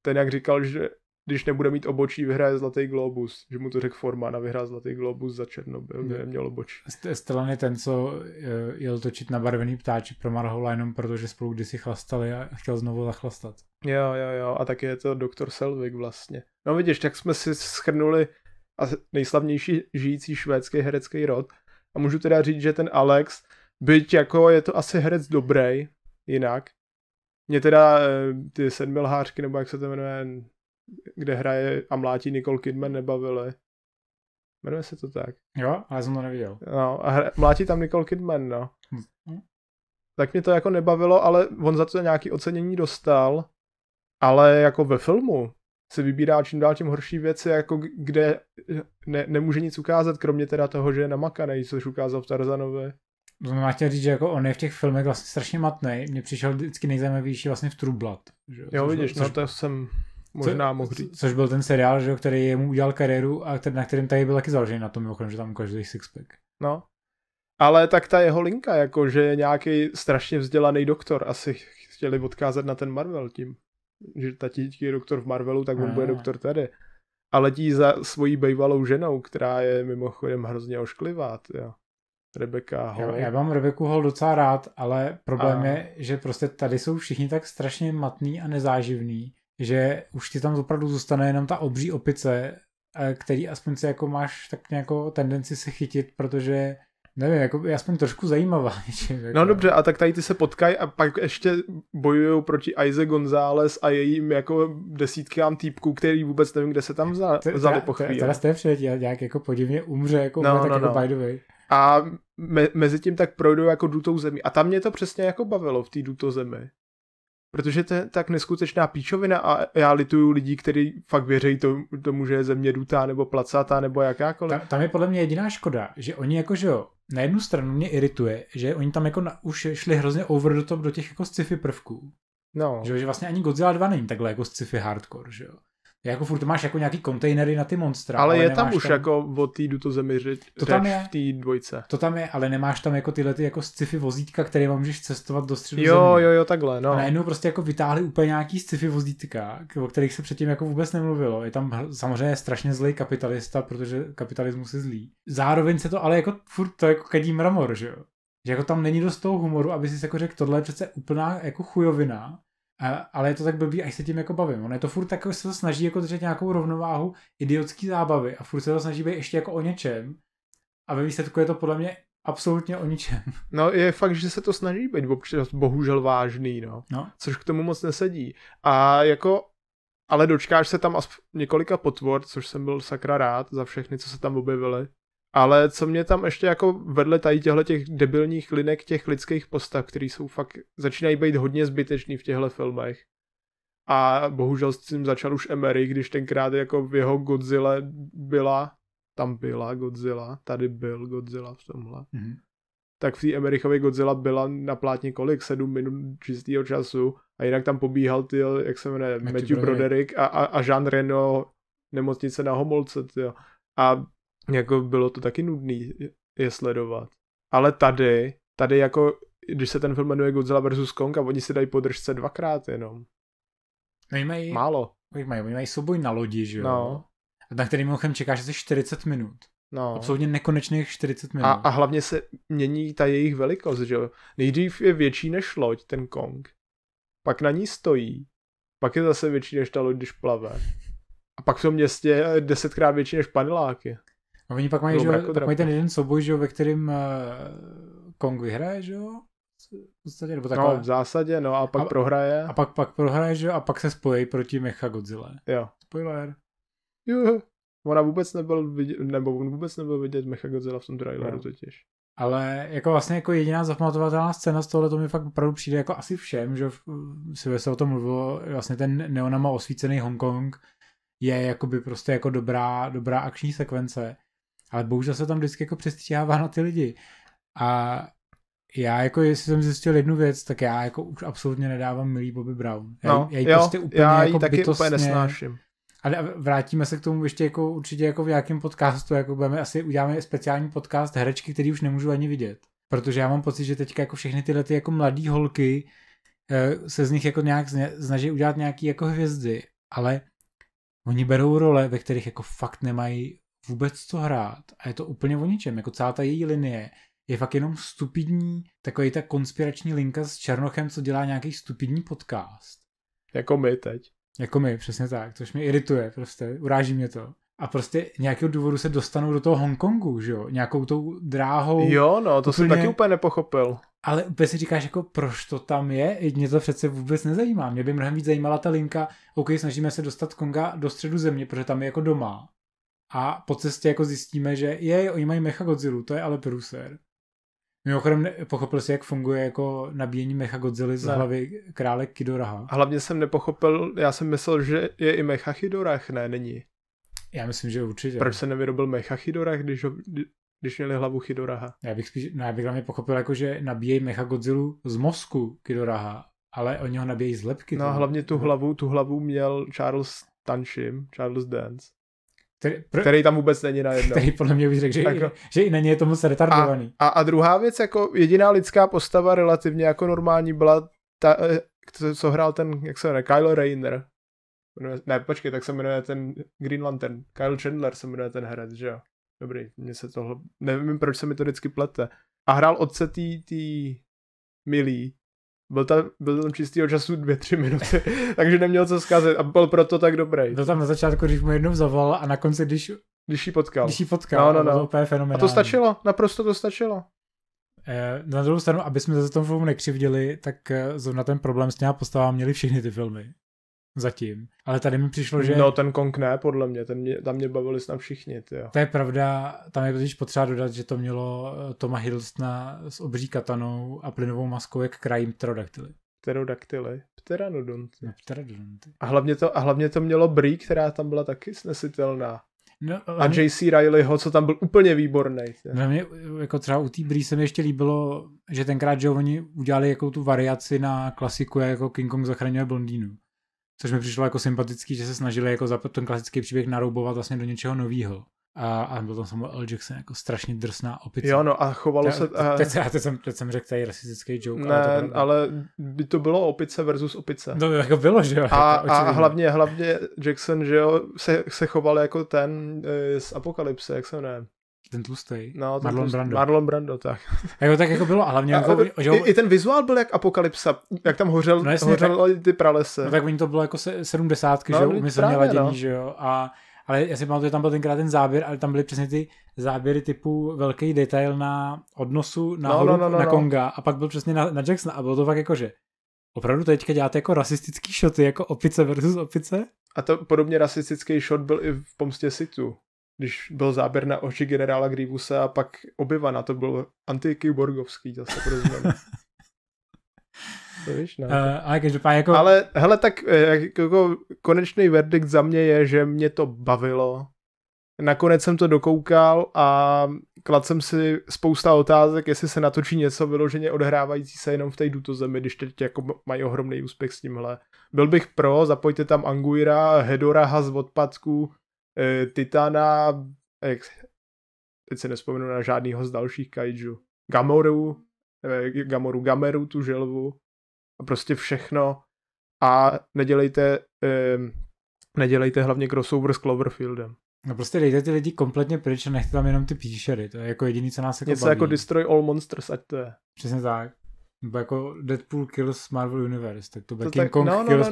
ten, jak říkal, že když nebude mít obočí, vyhraje Zlatý globus. Že mu to řekl Forman a vyhrá Zlatý globus za Černobyl, kde hmm. měl obočí. Z je ten, co eh, jel točit na barvený ptáči pro Marhola jenom protože spolu kdysi chlastali a chtěl znovu zachlastat. Jo, jo, jo. A taky je to doktor Selvig vlastně. No vidíš, tak jsme si schrnuli nejslavnější žijící švédský herecký rod. A můžu teda říct, že ten Alex, byť jako je to asi herec dobrý, jinak, mě teda eh, ty sedmilhářky, nebo jak se to jmenuje, kde hraje a mlátí Nicole Kidman, nebavili. Jmenuje se to tak. Jo, ale jsem to neviděl. No, a hra, mlátí tam Nicole Kidman, no. Hm. Tak mě to jako nebavilo, ale on za to nějaký ocenění dostal, ale jako ve filmu se vybírá čím dál tím horší věci, jako kde ne, nemůže nic ukázat, kromě teda toho, že je namakaný, což ukázal v Tarzanovi. To znamená, chtěl říct, že jako on je v těch filmech vlastně strašně matný. Mně přišel vždycky nejzajímavější vlastně v Trublat. Že? Jo, což, vidíš, no, což... no to jsem možná Co, mohl říct. Což byl ten seriál, že, který mu udělal kariéru a který, na kterém tady byl taky založený na tom, mimochodem, že tam každý sixpack. No. Ale tak ta jeho linka, jako že je nějaký strašně vzdělaný doktor, asi chtěli odkázat na ten Marvel tím. Že ta je doktor v Marvelu, tak on bude ah. doktor tady. A letí za svojí bývalou ženou, která je mimochodem hrozně ošklivá. Jo. Rebeka Hall. Já, já mám Rebeku Hall docela rád, ale problém a... je, že prostě tady jsou všichni tak strašně matný a nezáživný, že už ti tam opravdu zůstane jenom ta obří opice, eh, který aspoň si jako máš tak nějakou tendenci se chytit, protože nevím, jako je aspoň trošku zajímavá. Něčím, jako. No dobře, a tak tady ty se potkají a pak ještě bojují proti Aize González a jejím jako desítkám týpků, který vůbec nevím, kde se tam vzali, vzali po chvíli. Teda jste přijetí nějak jako podivně umře, jako no, tak no, jako no. by the way. A me, mezi tím tak projdou jako dutou zemí. A tam mě to přesně jako bavilo v té duto zemi protože to je tak neskutečná píčovina a já lituju lidí, kteří fakt věří tomu, že je země dutá nebo placatá nebo jakákoliv. Tam, tam je podle mě jediná škoda, že oni jako, že jo, na jednu stranu mě irituje, že oni tam jako na, už šli hrozně over do top do těch jako sci-fi prvků. No. Že, že vlastně ani Godzilla 2 není takhle jako sci-fi hardcore, že jo jako furt máš jako nějaký kontejnery na ty monstra. Ale, ale je tam už tam... jako od týdu to zemi řeč, to tam je, v té dvojce. To tam je, ale nemáš tam jako tyhle ty jako sci-fi vozítka, které můžeš cestovat do středu Jo, země. jo, jo, takhle, no. A najednou prostě jako vytáhli úplně nějaký sci-fi vozítka, o kterých se předtím jako vůbec nemluvilo. Je tam samozřejmě strašně zlý kapitalista, protože kapitalismus je zlý. Zároveň se to ale jako furt to jako kadí mramor, že jo? Že jako tam není dost toho humoru, aby si jako řekl, tohle je přece úplná jako chujovina, a, ale je to tak blbý, až se tím jako bavím. On je to furt tak, jako se to snaží jako držet nějakou rovnováhu idiotský zábavy a furt se to snaží být ještě jako o něčem. A ve výsledku je to podle mě absolutně o ničem. No je fakt, že se to snaží být občas bohužel vážný, no. no. Což k tomu moc nesedí. A jako ale dočkáš se tam aspoň několika potvor, což jsem byl sakra rád za všechny, co se tam objevily. Ale co mě tam ještě jako vedle tady těchto těch debilních linek těch lidských postav, které jsou fakt, začínají být hodně zbytečný v těchto filmech. A bohužel s tím začal už Emery, když tenkrát jako v jeho Godzilla byla, tam byla Godzilla, tady byl Godzilla v tomhle. Mm-hmm. Tak v té Emerychově Godzilla byla na plátně kolik? Sedm minut čistého času a jinak tam pobíhal ty, jak se jmenuje, Matthew, Matthew Broderick a, a, a Jean Reno nemocnice na Homolce, tyjo. A jako bylo to taky nudný je sledovat. Ale tady, tady jako, když se ten film jmenuje Godzilla vs. Kong a oni si dají podržce dvakrát jenom. Oni mají, Málo. Oni mají, oni mají souboj na lodi, že jo? No. A Na který mimochodem čekáš asi 40 minut. No. Absolutně nekonečných 40 minut. A, a hlavně se mění ta jejich velikost, že jo? Nejdřív je větší než loď, ten Kong. Pak na ní stojí. Pak je zase větší než ta loď, když plave. A pak v tom městě je desetkrát větší než paneláky. A oni pak mají, že, pak mají ten jeden souboj, že, ve kterým uh, Kong vyhraje, že jo? V podstatě, nebo No, v zásadě, no a pak a, prohraje. A pak, pak prohraje, že jo? A pak se spojí proti Mecha Godzilla. Jo. Spoiler. Jo. Ona vůbec nebyl vidět, nebo on vůbec nebyl vidět Mecha Godzilla v tom traileru totiž. Ale jako vlastně jako jediná zapamatovatelná scéna z tohle to mi fakt opravdu přijde jako asi všem, že si se o tom mluvilo, vlastně ten neonama osvícený Hongkong je jakoby prostě jako dobrá, dobrá akční sekvence ale bohužel se tam vždycky jako přestříhává na ty lidi. A já jako, jestli jsem zjistil jednu věc, tak já jako už absolutně nedávám milý Bobby Brown. Já, no, já ji jo, prostě úplně já jako taky bytostně, úplně nesnáším. Ale vrátíme se k tomu ještě jako určitě jako v nějakém podcastu, jako budeme asi uděláme speciální podcast herečky, který už nemůžu ani vidět. Protože já mám pocit, že teďka jako všechny tyhle ty jako mladý holky eh, se z nich jako nějak snaží udělat nějaký jako hvězdy, ale oni berou role, ve kterých jako fakt nemají vůbec co hrát a je to úplně o ničem, jako celá ta její linie je fakt jenom stupidní, takový ta konspirační linka s Černochem, co dělá nějaký stupidní podcast. Jako my teď. Jako my, přesně tak, což mě irituje prostě, uráží mě to. A prostě nějakého důvodu se dostanou do toho Hongkongu, že jo? Nějakou tou dráhou. Jo, no, to úplně... jsem taky úplně nepochopil. Ale úplně si říkáš, jako proč to tam je? Mě to přece vůbec nezajímá. Mě by mnohem víc zajímala ta linka, OK, snažíme se dostat Konga do středu země, protože tam je jako doma a po cestě jako zjistíme, že je, oni mají Mechagodzilu, to je ale průser. Mimochodem, pochopil si, jak funguje jako nabíjení Mechagodzily z hlavy krále Kidoraha. A hlavně jsem nepochopil, já jsem myslel, že je i Mecha Chidorach, ne, není. Já myslím, že určitě. Proč se nevyrobil Mecha Chidorach, když, ho, když měli hlavu Chidoraha? Já bych spíš, no já bych hlavně pochopil, jako, že nabíjejí Mechagodzilu z mozku Kidoraha, ale oni ho nabíjejí z lepky. No a hlavně tu hlavu, tu hlavu měl Charles Tanshim, Charles Dance. Který, pro, který tam vůbec není na jedno. Který podle mě bych řekl, že, jako, i, že i není je to moc retardovaný. A, a, a druhá věc, jako jediná lidská postava relativně jako normální byla ta, co, eh, co hrál ten, jak se jmenuje, Kylo Rayner. Ne, počkej, tak se jmenuje ten Green Lantern. Kyle Chandler se jmenuje ten herec, že jo? Dobrý, mně se tohle, nevím, proč se mi to vždycky plete. A hrál otce tý, tý milý, byl tam, byl tam čistýho času dvě, tři minuty, takže neměl co zkazit a byl proto tak dobrý. Byl tam na začátku, když mu jednou zavolal a na konci, když... Když jí potkal. Když jí potkal, no, no, no. úplně fenomenální. A to stačilo, naprosto to stačilo. Eh, na druhou stranu, aby jsme se tomu filmu nekřivdili, tak eh, zrovna ten problém s těma postavami měli všechny ty filmy zatím. Ale tady mi přišlo, že... No ten Kong ne, podle mě, ten mě tam mě bavili snad všichni. Tyjo. To je pravda, tam je totiž potřeba dodat, že to mělo eh, Toma Hiddlestona s obří katanou a plynovou maskou jak krajím pterodaktily. Pterodaktily? Pteranodonty. No, pteranodonty. A hlavně, to, a hlavně to mělo Brie, která tam byla taky snesitelná. No, a mě... J.C. Rileyho, co tam byl úplně výborný. No, mě, jako třeba u té brie se mi ještě líbilo, že tenkrát, že oni udělali jako tu variaci na klasiku, jako King Kong zachraňuje blondýnu což mi přišlo jako sympatický, že se snažili jako ten klasický příběh naroubovat vlastně do něčeho nového. A, a byl tam Samuel L. Jackson jako strašně drsná opice. Jo, no a chovalo Te, se... A... Teď, teď, teď, jsem, teď jsem řekl tady rasistický joke. Ne, ale, to ale by to bylo opice versus opice. No, jako bylo, že jo. A, jako a hlavně, hlavně Jackson, že jo, se, se choval jako ten eh, z Apokalypse, jak se jmenuje. Ten tlustý. No, ten Marlon tlustý. Brando. Marlon Brando, tak. A jo, tak jako bylo, a hlavně... A, jako, že... i, I, ten vizuál byl jak apokalypsa, jak tam hořel, no, jasně, hořel tak, ty pralese. No tak oni to bylo jako se, sedmdesátky, no, že jo, umyslně no, ladění, no. že jo, a... Ale já si pamatuju, tam byl tenkrát ten záběr, ale tam byly přesně ty záběry typu velký detail na odnosu, na, no, no, no, no, na no. Konga a pak byl přesně na, na Jacksona a bylo to fakt jako, že opravdu teďka děláte jako rasistický shoty, jako opice versus opice? A to podobně rasistický shot byl i v Pomstě Situ když byl záběr na oči generála Grievuse a pak obyvana, to byl antikyborgovský zase pro změnu. Víš, ne? No. Uh, ale jako... Ale hele, tak eh, jako konečný verdikt za mě je, že mě to bavilo. Nakonec jsem to dokoukal a kladl jsem si spousta otázek, jestli se natočí něco vyloženě odhrávající se jenom v té duto zemi, když teď jako mají ohromný úspěch s tímhle. Byl bych pro, zapojte tam Anguira, Hedora, z odpadků, Eh, Titana, jak, teď se nespomenu na žádnýho z dalších kaiju, Gamoru, eh, Gamoru Gameru, tu želvu a prostě všechno a nedělejte, ehm, nedělejte hlavně crossover s Cloverfieldem. No prostě dejte ty lidi kompletně pryč a nechte tam jenom ty píšery, to je jako jediný, co nás jako Něco jako baví. jako Destroy All Monsters, ať to je. Přesně tak. Nebo jako Deadpool kills Marvel Universe, tak to bude King Kong kills,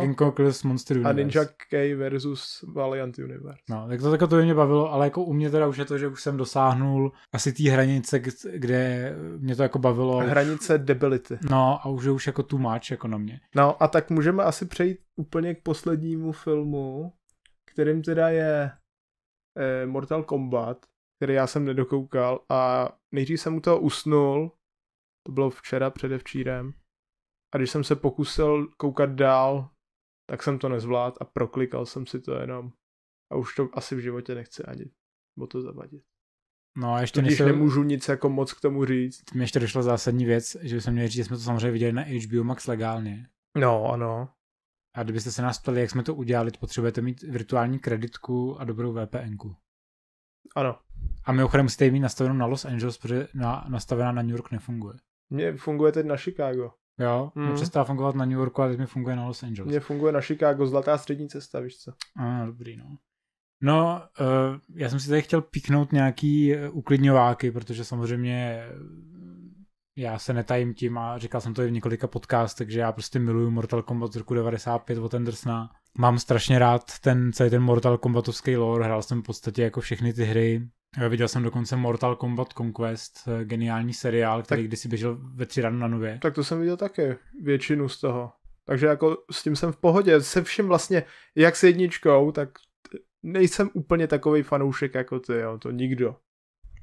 King Kong Monster Universe. A Ninja K versus Valiant Universe. No, tak to, tak to by mě bavilo, ale jako u mě teda už je to, že už jsem dosáhnul asi té hranice, kde mě to jako bavilo. Hranice debility. No a už je už jako tu máč jako na mě. No a tak můžeme asi přejít úplně k poslednímu filmu, kterým teda je eh, Mortal Kombat, který já jsem nedokoukal a nejdřív jsem u toho usnul, to bylo včera, předevčírem. A když jsem se pokusil koukat dál, tak jsem to nezvládl a proklikal jsem si to jenom. A už to asi v životě nechci ani o to zavadit. No a ještě Tudíž se... nemůžu nic jako moc k tomu říct. Mně ještě došla zásadní věc, že jsem měl říct, že jsme to samozřejmě viděli na HBO Max legálně. No, ano. A kdybyste se nás ptali, jak jsme to udělali, potřebujete mít virtuální kreditku a dobrou VPNku. Ano. A mimochodem musíte mít nastavenou na Los Angeles, protože na, nastavená na New York nefunguje. Mně funguje teď na Chicago. Jo, mm. přestává fungovat na New Yorku, ale teď mi funguje na Los Angeles. Mně funguje na Chicago, zlatá střední cesta, víš co. A, dobrý, no. No, eh, já jsem si tady chtěl píknout nějaký eh, uklidňováky, protože samozřejmě já se netajím tím a říkal jsem to i v několika podcastech, takže já prostě miluju Mortal Kombat z roku 95 od Andersona. Mám strašně rád ten celý ten Mortal Kombatovský lore, hrál jsem v podstatě jako všechny ty hry. Viděl jsem dokonce Mortal Kombat Conquest, eh, geniální seriál, který tak, kdysi běžel ve tři ráno na nově. Tak to jsem viděl také, většinu z toho. Takže jako s tím jsem v pohodě, se vším vlastně, jak s jedničkou, tak nejsem úplně takový fanoušek jako ty, jo, to nikdo.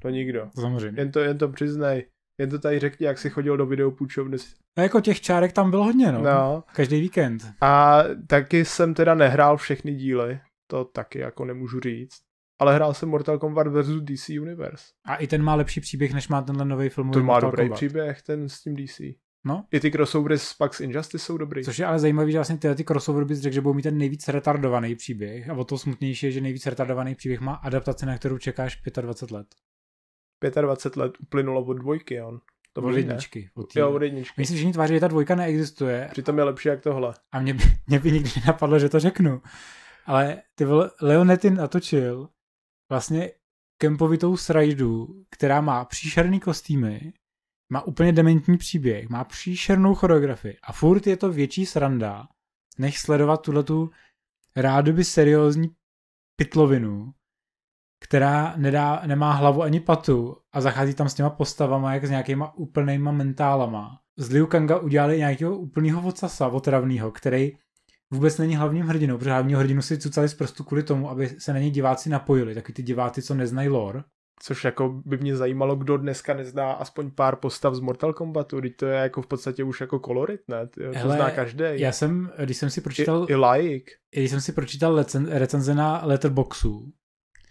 To nikdo. Samozřejmě. Jen to, jen to přiznej. Jen to tady řekni, jak si chodil do videopůjčovny. No jako těch čárek tam bylo hodně, no. no. Každý víkend. A taky jsem teda nehrál všechny díly, to taky jako nemůžu říct. Ale hrál jsem Mortal Kombat vs. DC Universe. A i ten má lepší příběh, než má tenhle nový film. To má Mortal dobrý Kombat. příběh, ten s tím DC. No. I ty crossovery s Pax Injustice jsou dobrý. Což je ale zajímavé, že vlastně tyhle ty crossovery bys řekl, že budou mít ten nejvíc retardovaný příběh. A o to smutnější je, že nejvíc retardovaný příběh má adaptace, na kterou čekáš 25 let. 25 let uplynulo od dvojky, on. To od jedničky. Od jo, od jedničky. Myslím, že tváří, že ta dvojka neexistuje. Přitom je lepší jak tohle. A mě, by, mě by nikdy nenapadlo, že to řeknu. Ale ty vole, Leonetin natočil vlastně kempovitou srajdu, která má příšerný kostýmy, má úplně dementní příběh, má příšernou choreografii a furt je to větší sranda, než sledovat tuhletu rádoby seriózní pitlovinu, která nedá, nemá hlavu ani patu a zachází tam s těma postavama jak s nějakýma úplnýma mentálama. Z Liu Kanga udělali nějakého úplného vocasa otravného, který vůbec není hlavním hrdinou, protože hlavního hrdinu si cucali z prstu kvůli tomu, aby se na něj diváci napojili, taky ty diváci, co neznají lore. Což jako by mě zajímalo, kdo dneska nezná aspoň pár postav z Mortal Kombatu, když to je jako v podstatě už jako kolorit, ne? to Hele, zná každý. Já jsem, když jsem si pročítal... I, i like. Když jsem si pročítal recenze na Letterboxu,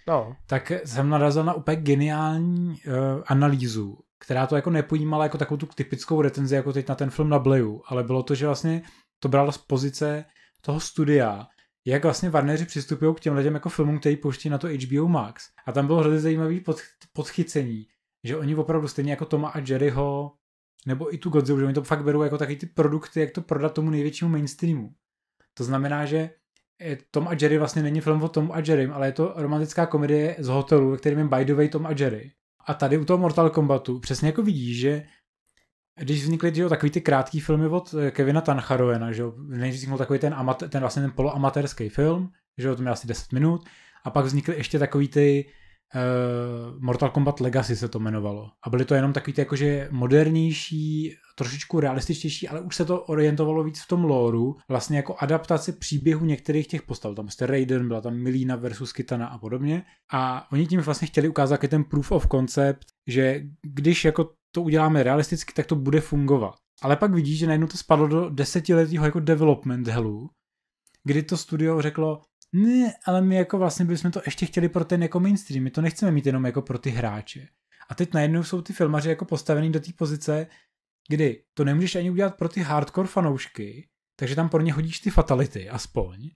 No. Tak jsem narazil na úplně geniální uh, analýzu, která to jako nepojímala jako takovou tu typickou recenzi, jako teď na ten film na Bleju, ale bylo to, že vlastně to bralo z pozice toho studia, jak vlastně Warneri přistupují k těm lidem jako filmům, který pouští na to HBO Max. A tam bylo hrozně zajímavé podch- podchycení, že oni opravdu stejně jako Toma a Jerryho, nebo i tu Godzilla, že oni to fakt berou jako taky ty produkty, jak to prodat tomu největšímu mainstreamu. To znamená, že tom a Jerry vlastně není film o Tom a Jerry, ale je to romantická komedie z hotelu, ve kterém je by the way Tom a Jerry. A tady u toho Mortal Kombatu přesně jako vidíš, že když vznikly že jo, takový ty krátký filmy od eh, Kevina Tancharoena, že jo, nejdřív vznikl takový ten, amat, ten vlastně ten poloamatérský film, že jo, to měl asi 10 minut, a pak vznikly ještě takový ty Eh, Mortal Kombat Legacy se to jmenovalo. A byly to jenom takový ty jakože modernější, trošičku realističtější, ale už se to orientovalo víc v tom lore, vlastně jako adaptace příběhu některých těch postav. Tam jste Raiden, byla tam Milína versus Kitana a podobně. A oni tím vlastně chtěli ukázat ten proof of concept, že když jako to uděláme realisticky, tak to bude fungovat. Ale pak vidíš, že najednou to spadlo do desetiletího jako development hellu, kdy to studio řeklo, ne, ale my jako vlastně bychom to ještě chtěli pro ten jako mainstream, my to nechceme mít jenom jako pro ty hráče. A teď najednou jsou ty filmaři jako postavený do té pozice, kdy to nemůžeš ani udělat pro ty hardcore fanoušky, takže tam pro ně hodíš ty fatality aspoň,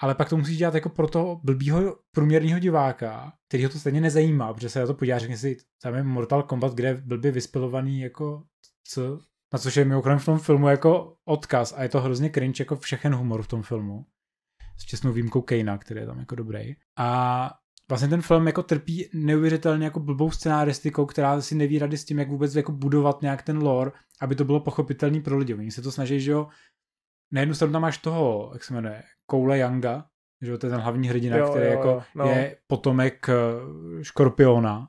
ale pak to musíš dělat jako pro toho blbýho průměrného diváka, který ho to stejně nezajímá, protože se na to podíváš, řekne si, tam je Mortal Kombat, kde byl by vyspilovaný jako co, na což je mimochodem v tom filmu jako odkaz a je to hrozně cringe jako všechen humor v tom filmu s čestnou výjimkou Kejna, který je tam jako dobrý. A vlastně ten film jako trpí neuvěřitelně jako blbou scenáristikou, která si neví rady s tím, jak vůbec jako budovat nějak ten lore, aby to bylo pochopitelný pro lidi. Oni se to snaží, že jo, na jednu stranu tam máš toho, jak se jmenuje, Koule Younga, že jo, to je ten hlavní hrdina, jo, který jo, jako no. je potomek eh, Škorpiona,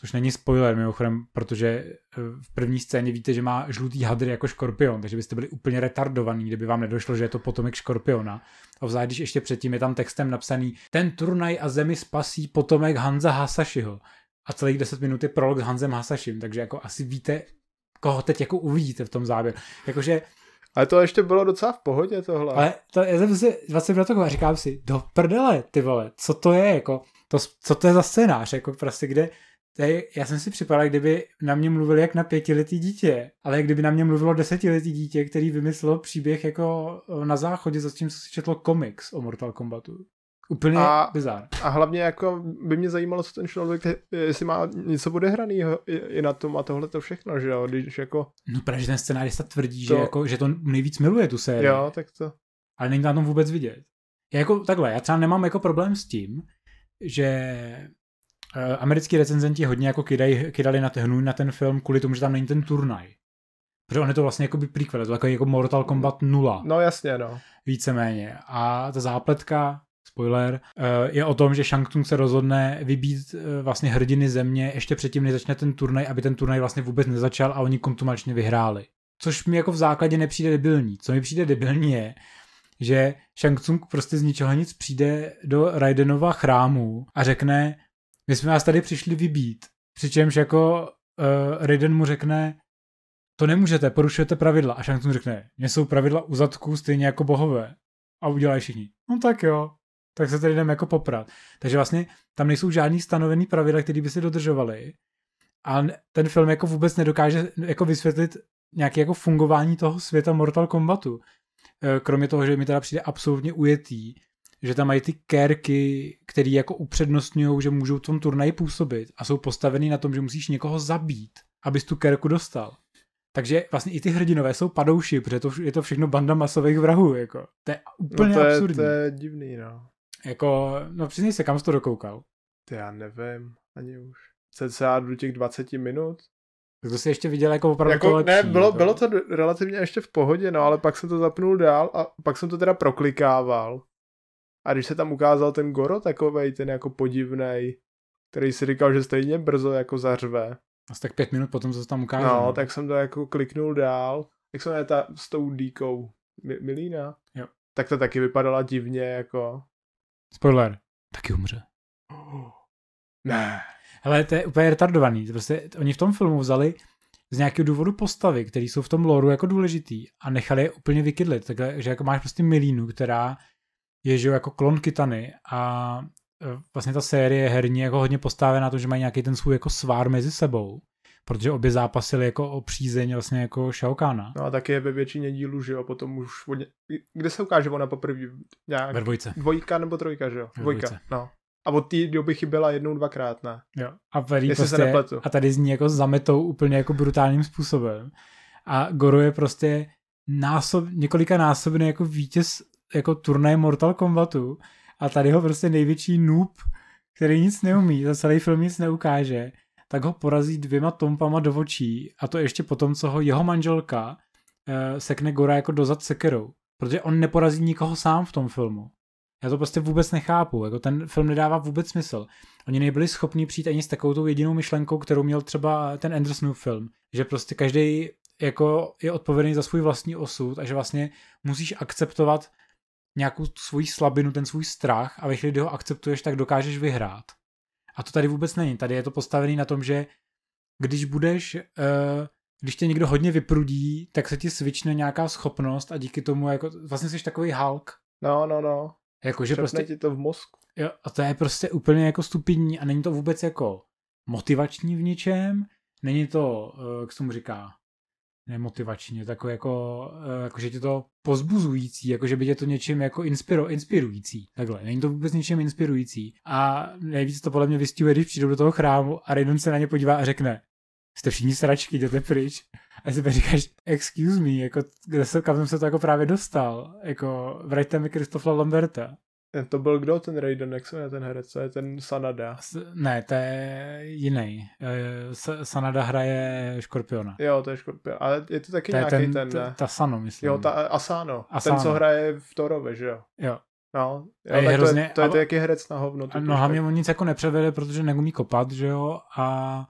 což není spoiler mimochodem, protože eh, v první scéně víte, že má žlutý hadr jako škorpion, takže byste byli úplně retardovaní, kdyby vám nedošlo, že je to potomek škorpiona. Obzvlášť, když ještě předtím je tam textem napsaný ten turnaj a zemi spasí potomek Hanza Hasašiho. A celých 10 minut je prolog s Hanzem Hasašim, takže jako asi víte, koho teď jako uvidíte v tom záběru. Jakože ale to ještě bylo docela v pohodě tohle. Ale to, já jsem si 20 vlastně minut a říkám si, do prdele, ty vole, co to je, jako, to, co to je za scénář, jako prostě, kde to je, já jsem si připadal, kdyby na mě mluvil jak na pětiletý dítě, ale kdyby na mě mluvilo desetiletý dítě, který vymyslel příběh jako eh, na záchodě, zatím co si četlo komiks o Mortal Kombatu. Úplně a, bizár. A hlavně jako by mě zajímalo, co ten člověk, eh, jestli má něco hraný i na tom a tohle to všechno, že jo, když jako... No protože ten scenárista tvrdí, to... že, jako, že to nejvíc miluje tu sérii. Jo, tak to... Ale není na tom vůbec vidět. Já jako takhle, já třeba nemám jako problém s tím, že Eh, americkí recenzenti hodně jako kydaj, kydali na, ten, na ten film kvůli tomu, že tam není ten turnaj. Protože on je to vlastně jako by prequel, to jako Mortal Kombat 0. No jasně, no. Víceméně. A ta zápletka, spoiler, eh, je o tom, že Shang Tsung se rozhodne vybít eh, vlastně hrdiny země ještě předtím, než začne ten turnaj, aby ten turnaj vlastně vůbec nezačal a oni kontumačně vyhráli. Což mi jako v základě nepřijde debilní. Co mi přijde debilní je, že Shang Tsung prostě z ničeho nic přijde do Raidenova chrámu a řekne, my jsme vás tady přišli vybít. Přičemž jako uh, Raiden mu řekne, to nemůžete, porušujete pravidla. A Shang Tsung řekne, mě jsou pravidla u zadku stejně jako bohové. A udělají všichni. No tak jo, tak se tady jdeme jako poprat. Takže vlastně tam nejsou žádný stanovený pravidla, které by se dodržovali, A ten film jako vůbec nedokáže jako vysvětlit nějaké jako fungování toho světa Mortal Kombatu. Eh, kromě toho, že mi teda přijde absolutně ujetý, že tam mají ty kérky, které jako upřednostňují, že můžou v tom turnaji působit a jsou postavený na tom, že musíš někoho zabít, abys tu kérku dostal. Takže vlastně i ty hrdinové jsou padouši, protože to, je to všechno banda masových vrahů, jako. To je úplně no to je, absurdní. To je divný, no. Jako, no přiznej se, kam jsi to dokoukal? To já nevím, ani už. Cca do těch 20 minut. Tak to jsi ještě viděl jako opravdu jako, to lepší, Ne, bylo to. Jako. bylo to relativně ještě v pohodě, no, ale pak jsem to zapnul dál a pak jsem to teda proklikával. A když se tam ukázal ten Goro takovej, ten jako podivný, který si říkal, že stejně brzo jako zařve. Asi tak pět minut potom, se tam ukázal. No, no, tak jsem to jako kliknul dál. Jak se jmenuje ta s tou díkou? Mi- Milína? Jo. Tak to taky vypadala divně jako. Spoiler. Taky umře. Oh, ne. Ale to je úplně retardovaný. Prostě oni v tom filmu vzali z nějakého důvodu postavy, které jsou v tom loru jako důležitý a nechali je úplně vykydlit. Takže jako máš prostě Milínu, která je že jako klon Kitany a e, vlastně ta série herní jako hodně postavená na to, že mají nějaký ten svůj jako svár mezi sebou protože obě zápasily jako o přízeň vlastně jako Shao Kana. No a taky je ve většině dílů, že jo, potom už, od ně... kde se ukáže ona poprvé? Nějak... Ve dvojce. Dvojka nebo trojka, že jo? Ve dvojka, dvojce. no. A od té doby chyběla jednou, dvakrát, ne? Jo. A tady, Jestli prostě, se a tady zní jako zametou úplně jako brutálním způsobem. A Goro je prostě násob, několika násobný jako vítěz jako turnaj Mortal Kombatu a tady ho prostě největší noob, který nic neumí, za celý film nic neukáže, tak ho porazí dvěma tompama do očí a to ještě potom, co ho jeho manželka uh, sekne Gora jako dozad sekerou. Protože on neporazí nikoho sám v tom filmu. Já to prostě vůbec nechápu, jako ten film nedává vůbec smysl. Oni nebyli schopni přijít ani s takovou tou jedinou myšlenkou, kterou měl třeba ten Andersonův film, že prostě každý jako je odpovědný za svůj vlastní osud a že vlastně musíš akceptovat nějakou svoji slabinu, ten svůj strach a ve chvíli, kdy ho akceptuješ, tak dokážeš vyhrát. A to tady vůbec není. Tady je to postavené na tom, že když budeš, eh, když tě někdo hodně vyprudí, tak se ti svične nějaká schopnost a díky tomu jako, vlastně jsi takový Hulk. No, no, no. Jako, že prostě, ti to v mozku. Jo, a to je prostě úplně jako stupidní a není to vůbec jako motivační v ničem, není to, eh, jak se tomu říká, nemotivačně, takové jako, eh, jako že tě to pozbuzující, jako že by tě to něčím jako inspiro, inspirující. Takhle, není to vůbec něčím inspirující. A nejvíc to podle mě vystihuje, když přijdou do toho chrámu a Raiden se na ně podívá a řekne, jste všichni sračky, jděte pryč. A si říkáš, excuse me, jako, kde se, kam jsem se to jako právě dostal? Jako, vraťte mi Kristofla Lamberta. Eh, to byl kdo ten Raiden, jak se ten herec? To je ten Sanada. S, ne, to je jiný. Eh, Sanada hraje Škorpiona. Jo, to je Škorpion. Ale je to taky to nějaký ten, ten ne? Eh, ta Sano, myslím. Jo, ta Asano. Asano. Ten, co hraje v Torove, že jo? Jo. No, jo, je tak hrozně, to je, to je, taky herec na hovno. No hlavně on nic jako nepřevede, protože neumí kopat, že jo, a, a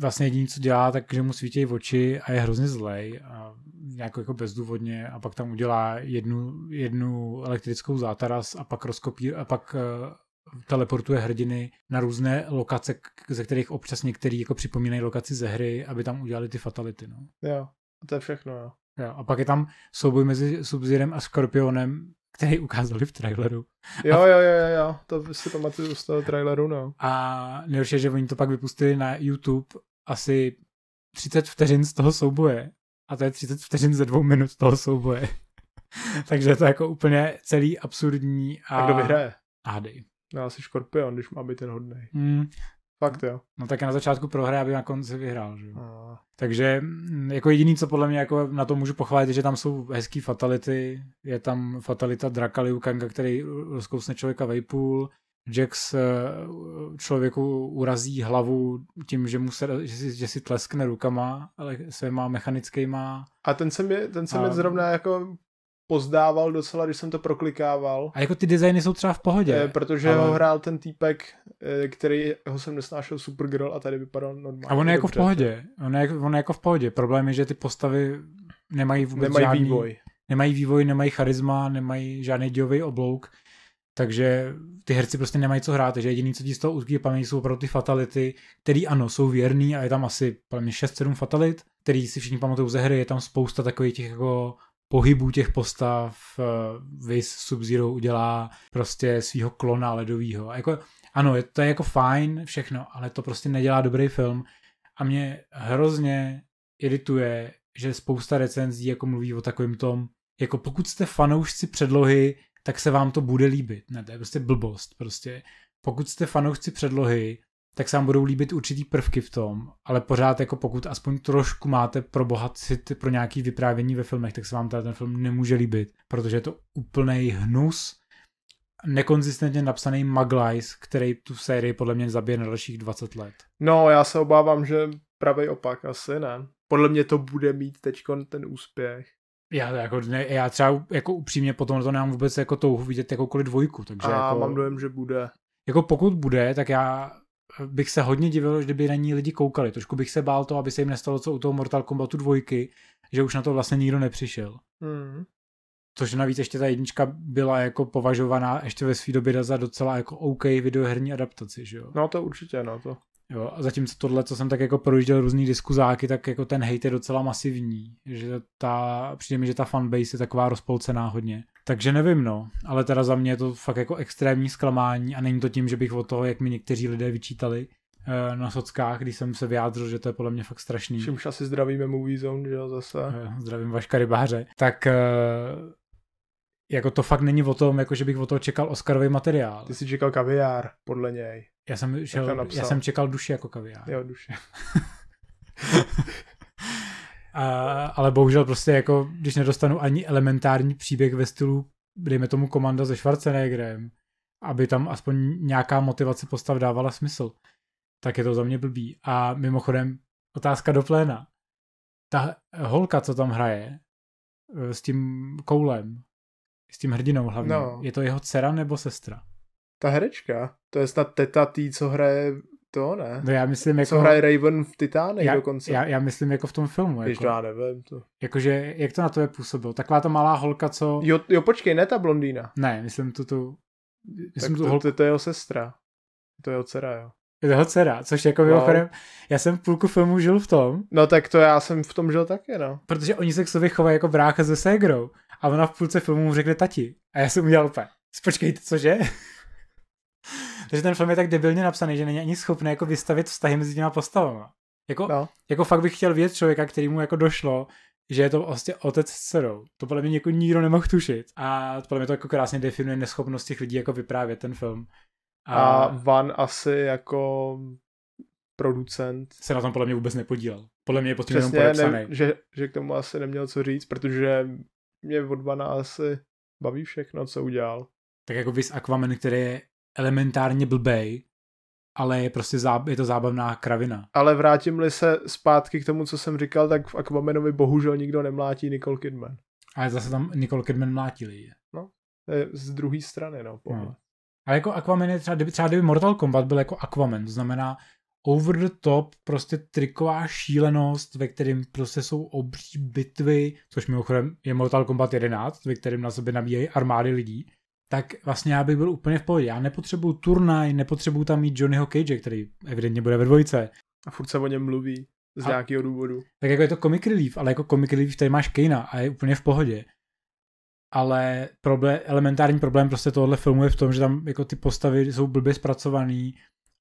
vlastně jediný, co dělá, tak že mu svítí oči a je hrozně zlej a nějak jako bezdůvodně a pak tam udělá jednu, jednu elektrickou zátaras a pak rozkopí a pak eh, teleportuje hrdiny na různé lokace, ze kterých občas některý jako připomínají lokaci ze hry, aby tam udělali ty fatality. No. Jo, to je všechno, jo. jo. A pak je tam souboj mezi Subzirem a Skorpionem, který ukázali v traileru. Jo, jo, jo, jo, to si pamatuju z toho traileru, no. A nejhorší že oni to pak vypustili na YouTube asi 30 vteřin z toho souboje a to je 30 vteřin ze dvou minut toho souboje. Takže je to jako úplně celý absurdní. A, a kdo vyhraje? Hady. No asi Škorpion, když má být ten hodný. Mm. Fakt jo. No tak na začátku prohra, aby na konci vyhrál. Že? A... Takže mm, jako jediný, co podle mě jako na to můžu pochválit, je, že tam jsou hezký fatality. Je tam fatalita draka Kanga, který rozkousne člověka vejpůl. Jax eh, člověku urazí hlavu tím, že, mu se, že, si, že si tleskne rukama, ale se má mechanický má. A ten se mi, ten se a... mi zrovna jako pozdával docela, když jsem to proklikával. A jako ty designy jsou třeba v pohodě. E, protože ale... ho hrál ten týpek, e, který ho jsem nesnášel Supergirl a tady vypadal normálně. A on je jako dobře. v pohodě. On je, on je jako v pohodě. Problém je, že ty postavy nemají vůbec nemají žádný... vývoj. Nemají vývoj, nemají charisma, nemají žádný dějový oblouk takže ty herci prostě nemají co hrát, takže jediný, co ti z toho utkví paměti, jsou opravdu ty fatality, který ano, jsou věrný a je tam asi 6-7 fatalit, který si všichni pamatují ze hry, je tam spousta takových těch jako pohybů těch postav, eh, Viz Sub-Zero udělá prostě svého klona ledového. Jako, ano, je, to je jako fajn všechno, ale to prostě nedělá dobrý film a mě hrozně irituje, že spousta recenzí jako mluví o takovém tom, jako pokud jste fanoušci předlohy, tak se vám to bude líbit. Ne, to je prostě blbost. Prostě. Pokud jste fanoušci předlohy, tak se vám budou líbit určitý prvky v tom, ale pořád jako pokud aspoň trošku máte pro bohat cit pro nějaký vyprávění ve filmech, tak se vám ten film nemůže líbit, protože je to úplný hnus, nekonzistentně napsaný maglajs, který tu sérii podle mě zabije na dalších 20 let. No, já se obávám, že pravý opak asi ne. Podle mě to bude mít teď ten úspěch. Já, jako, ne, já třeba jako upřímně potom to nemám vůbec jako touhu vidět jakoukoliv dvojku. Takže a jako, mám dojem, že bude. Jako pokud bude, tak já bych se hodně divil, by na ní lidi koukali. Trošku bych se bál to, aby se jim nestalo co u toho Mortal Kombatu dvojky, že už na to vlastně nikdo nepřišel. Hmm. Což navíc ještě ta jednička byla jako považovaná ještě ve své době za docela jako OK videoherní adaptaci, že jo? No to určitě, no to. Jo, a zatímco tohle, co jsem tak jako projížděl různý diskuzáky, tak jako ten hate je docela masivní, že ta, přijde mi, že ta fanbase je taková rozpolcená hodně. Takže nevím, no, ale teda za mě je to fakt jako extrémní zklamání a není to tím, že bych o toho, jak mi někteří lidé vyčítali eh, na sockách, když jsem se vyjádřil, že to je podle mě fakt strašný. už asi zdravíme Movie Zone, že jo, zase. E, zdravím Vaška Rybáře. Tak eh, jako to fakt není o tom, jako že bych o toho čekal Oscarový materiál. Ty jsi čekal kaviár, podle něj. Já jsem, šel, já jsem čekal duši jako kaviár. Jo, duše. A, ale bohužel prostě jako, když nedostanu ani elementární příběh ve stylu, dejme tomu komanda se Schwarzeneggerem, aby tam aspoň nějaká motivace postav dávala smysl, tak je to za mě blbý. A mimochodem, otázka do pléna. Ta holka, co tam hraje, eh, s tím koulem, s tím hrdinou hlavně, no. je to jeho dcera nebo sestra? ta herečka. To je snad teta tý, co hraje to, ne? No já myslím jako... Co hraje Raven v Titánech já, dokonce. Já, já, myslím jako v tom filmu. Když jako, já nevím to. Jakože, jak to na to je působilo? Taková ta malá holka, co... Jo, jo počkej, ne ta blondýna. Ne, myslím tu tu... Myslím tak tu to, hol... to, to, je jeho sestra. To je jeho dcera, jo. Je to jeho dcera, což jako no. Chorem, já jsem v půlku filmu žil v tom. No tak to já jsem v tom žil také, no. Protože oni se k sobě chovají jako brácha se ségrou. A ona v půlce filmu mu řekne tati. A já jsem udělal úplně. Počkejte, cože? Takže ten film je tak debilně napsaný, že není ani schopný jako vystavit vztahy mezi těma postavama. Jako, no. jako fakt bych chtěl vědět člověka, který mu jako došlo, že je to vlastně otec s dcerou. To podle mě jako nikdo nemohl tušit. A podle mě to jako krásně definuje neschopnost těch lidí jako vyprávět ten film. A, a Van asi jako producent. Se na tom podle mě vůbec nepodílel. Podle mě je potřeba jenom podepsaný. Ne, že, že k tomu asi neměl co říct, protože mě od Vana asi baví všechno, co udělal. Tak jako vys Aquaman, který je elementárně blbej, ale je prostě zá, je to zábavná kravina. Ale vrátím-li se zpátky k tomu, co jsem říkal, tak v Aquamanovi bohužel nikdo nemlátí Nicole Kidman. Ale zase tam Nicole Kidman mlátí lidi. No, je z druhé strany, no, no. Ale jako Aquaman je třeba, kdyby, třeba kdyby Mortal Kombat byl jako Aquaman, to znamená over the top, prostě triková šílenost, ve kterým prostě jsou obří bitvy, což mimochodem je Mortal Kombat 11, ve kterém na sebe nabíjejí armády lidí tak vlastně já bych byl úplně v pohodě. Já nepotřebuju turnaj, nepotřebuju tam mít Johnnyho Cage, který evidentně bude ve dvojce. A furt se o něm mluví z a, nějakého důvodu. Tak jako je to comic relief, ale jako comic relief tady máš Kejna a je úplně v pohodě. Ale problém, elementární problém prostě tohle filmu je v tom, že tam jako ty postavy jsou blbě zpracovaný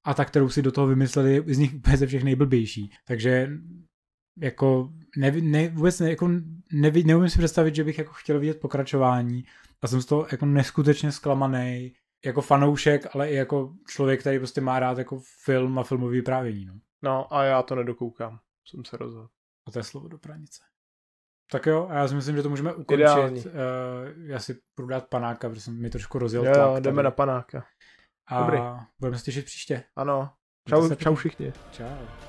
a ta, kterou si do toho vymysleli, je z nich úplně ze všech nejblbější. Takže jako ne, ne, vůbec ne, jako neví, neumím si představit, že bych jako chtěl vidět pokračování a jsem z toho jako neskutečně zklamaný, jako fanoušek, ale i jako člověk, který prostě má rád jako film a filmový vyprávění. No, no a já to nedokoukám, jsem se rozhodl. A to je slovo do pranice. Tak jo, a já si myslím, že to můžeme ukončit. Ideální. Uh, já si budu dát panáka, protože jsem mi trošku rozjel jo, tlak. Jo, jdeme tady. na panáka. A Dobrý. budeme se těšit příště. Ano. Čau, čau všichni. Čau.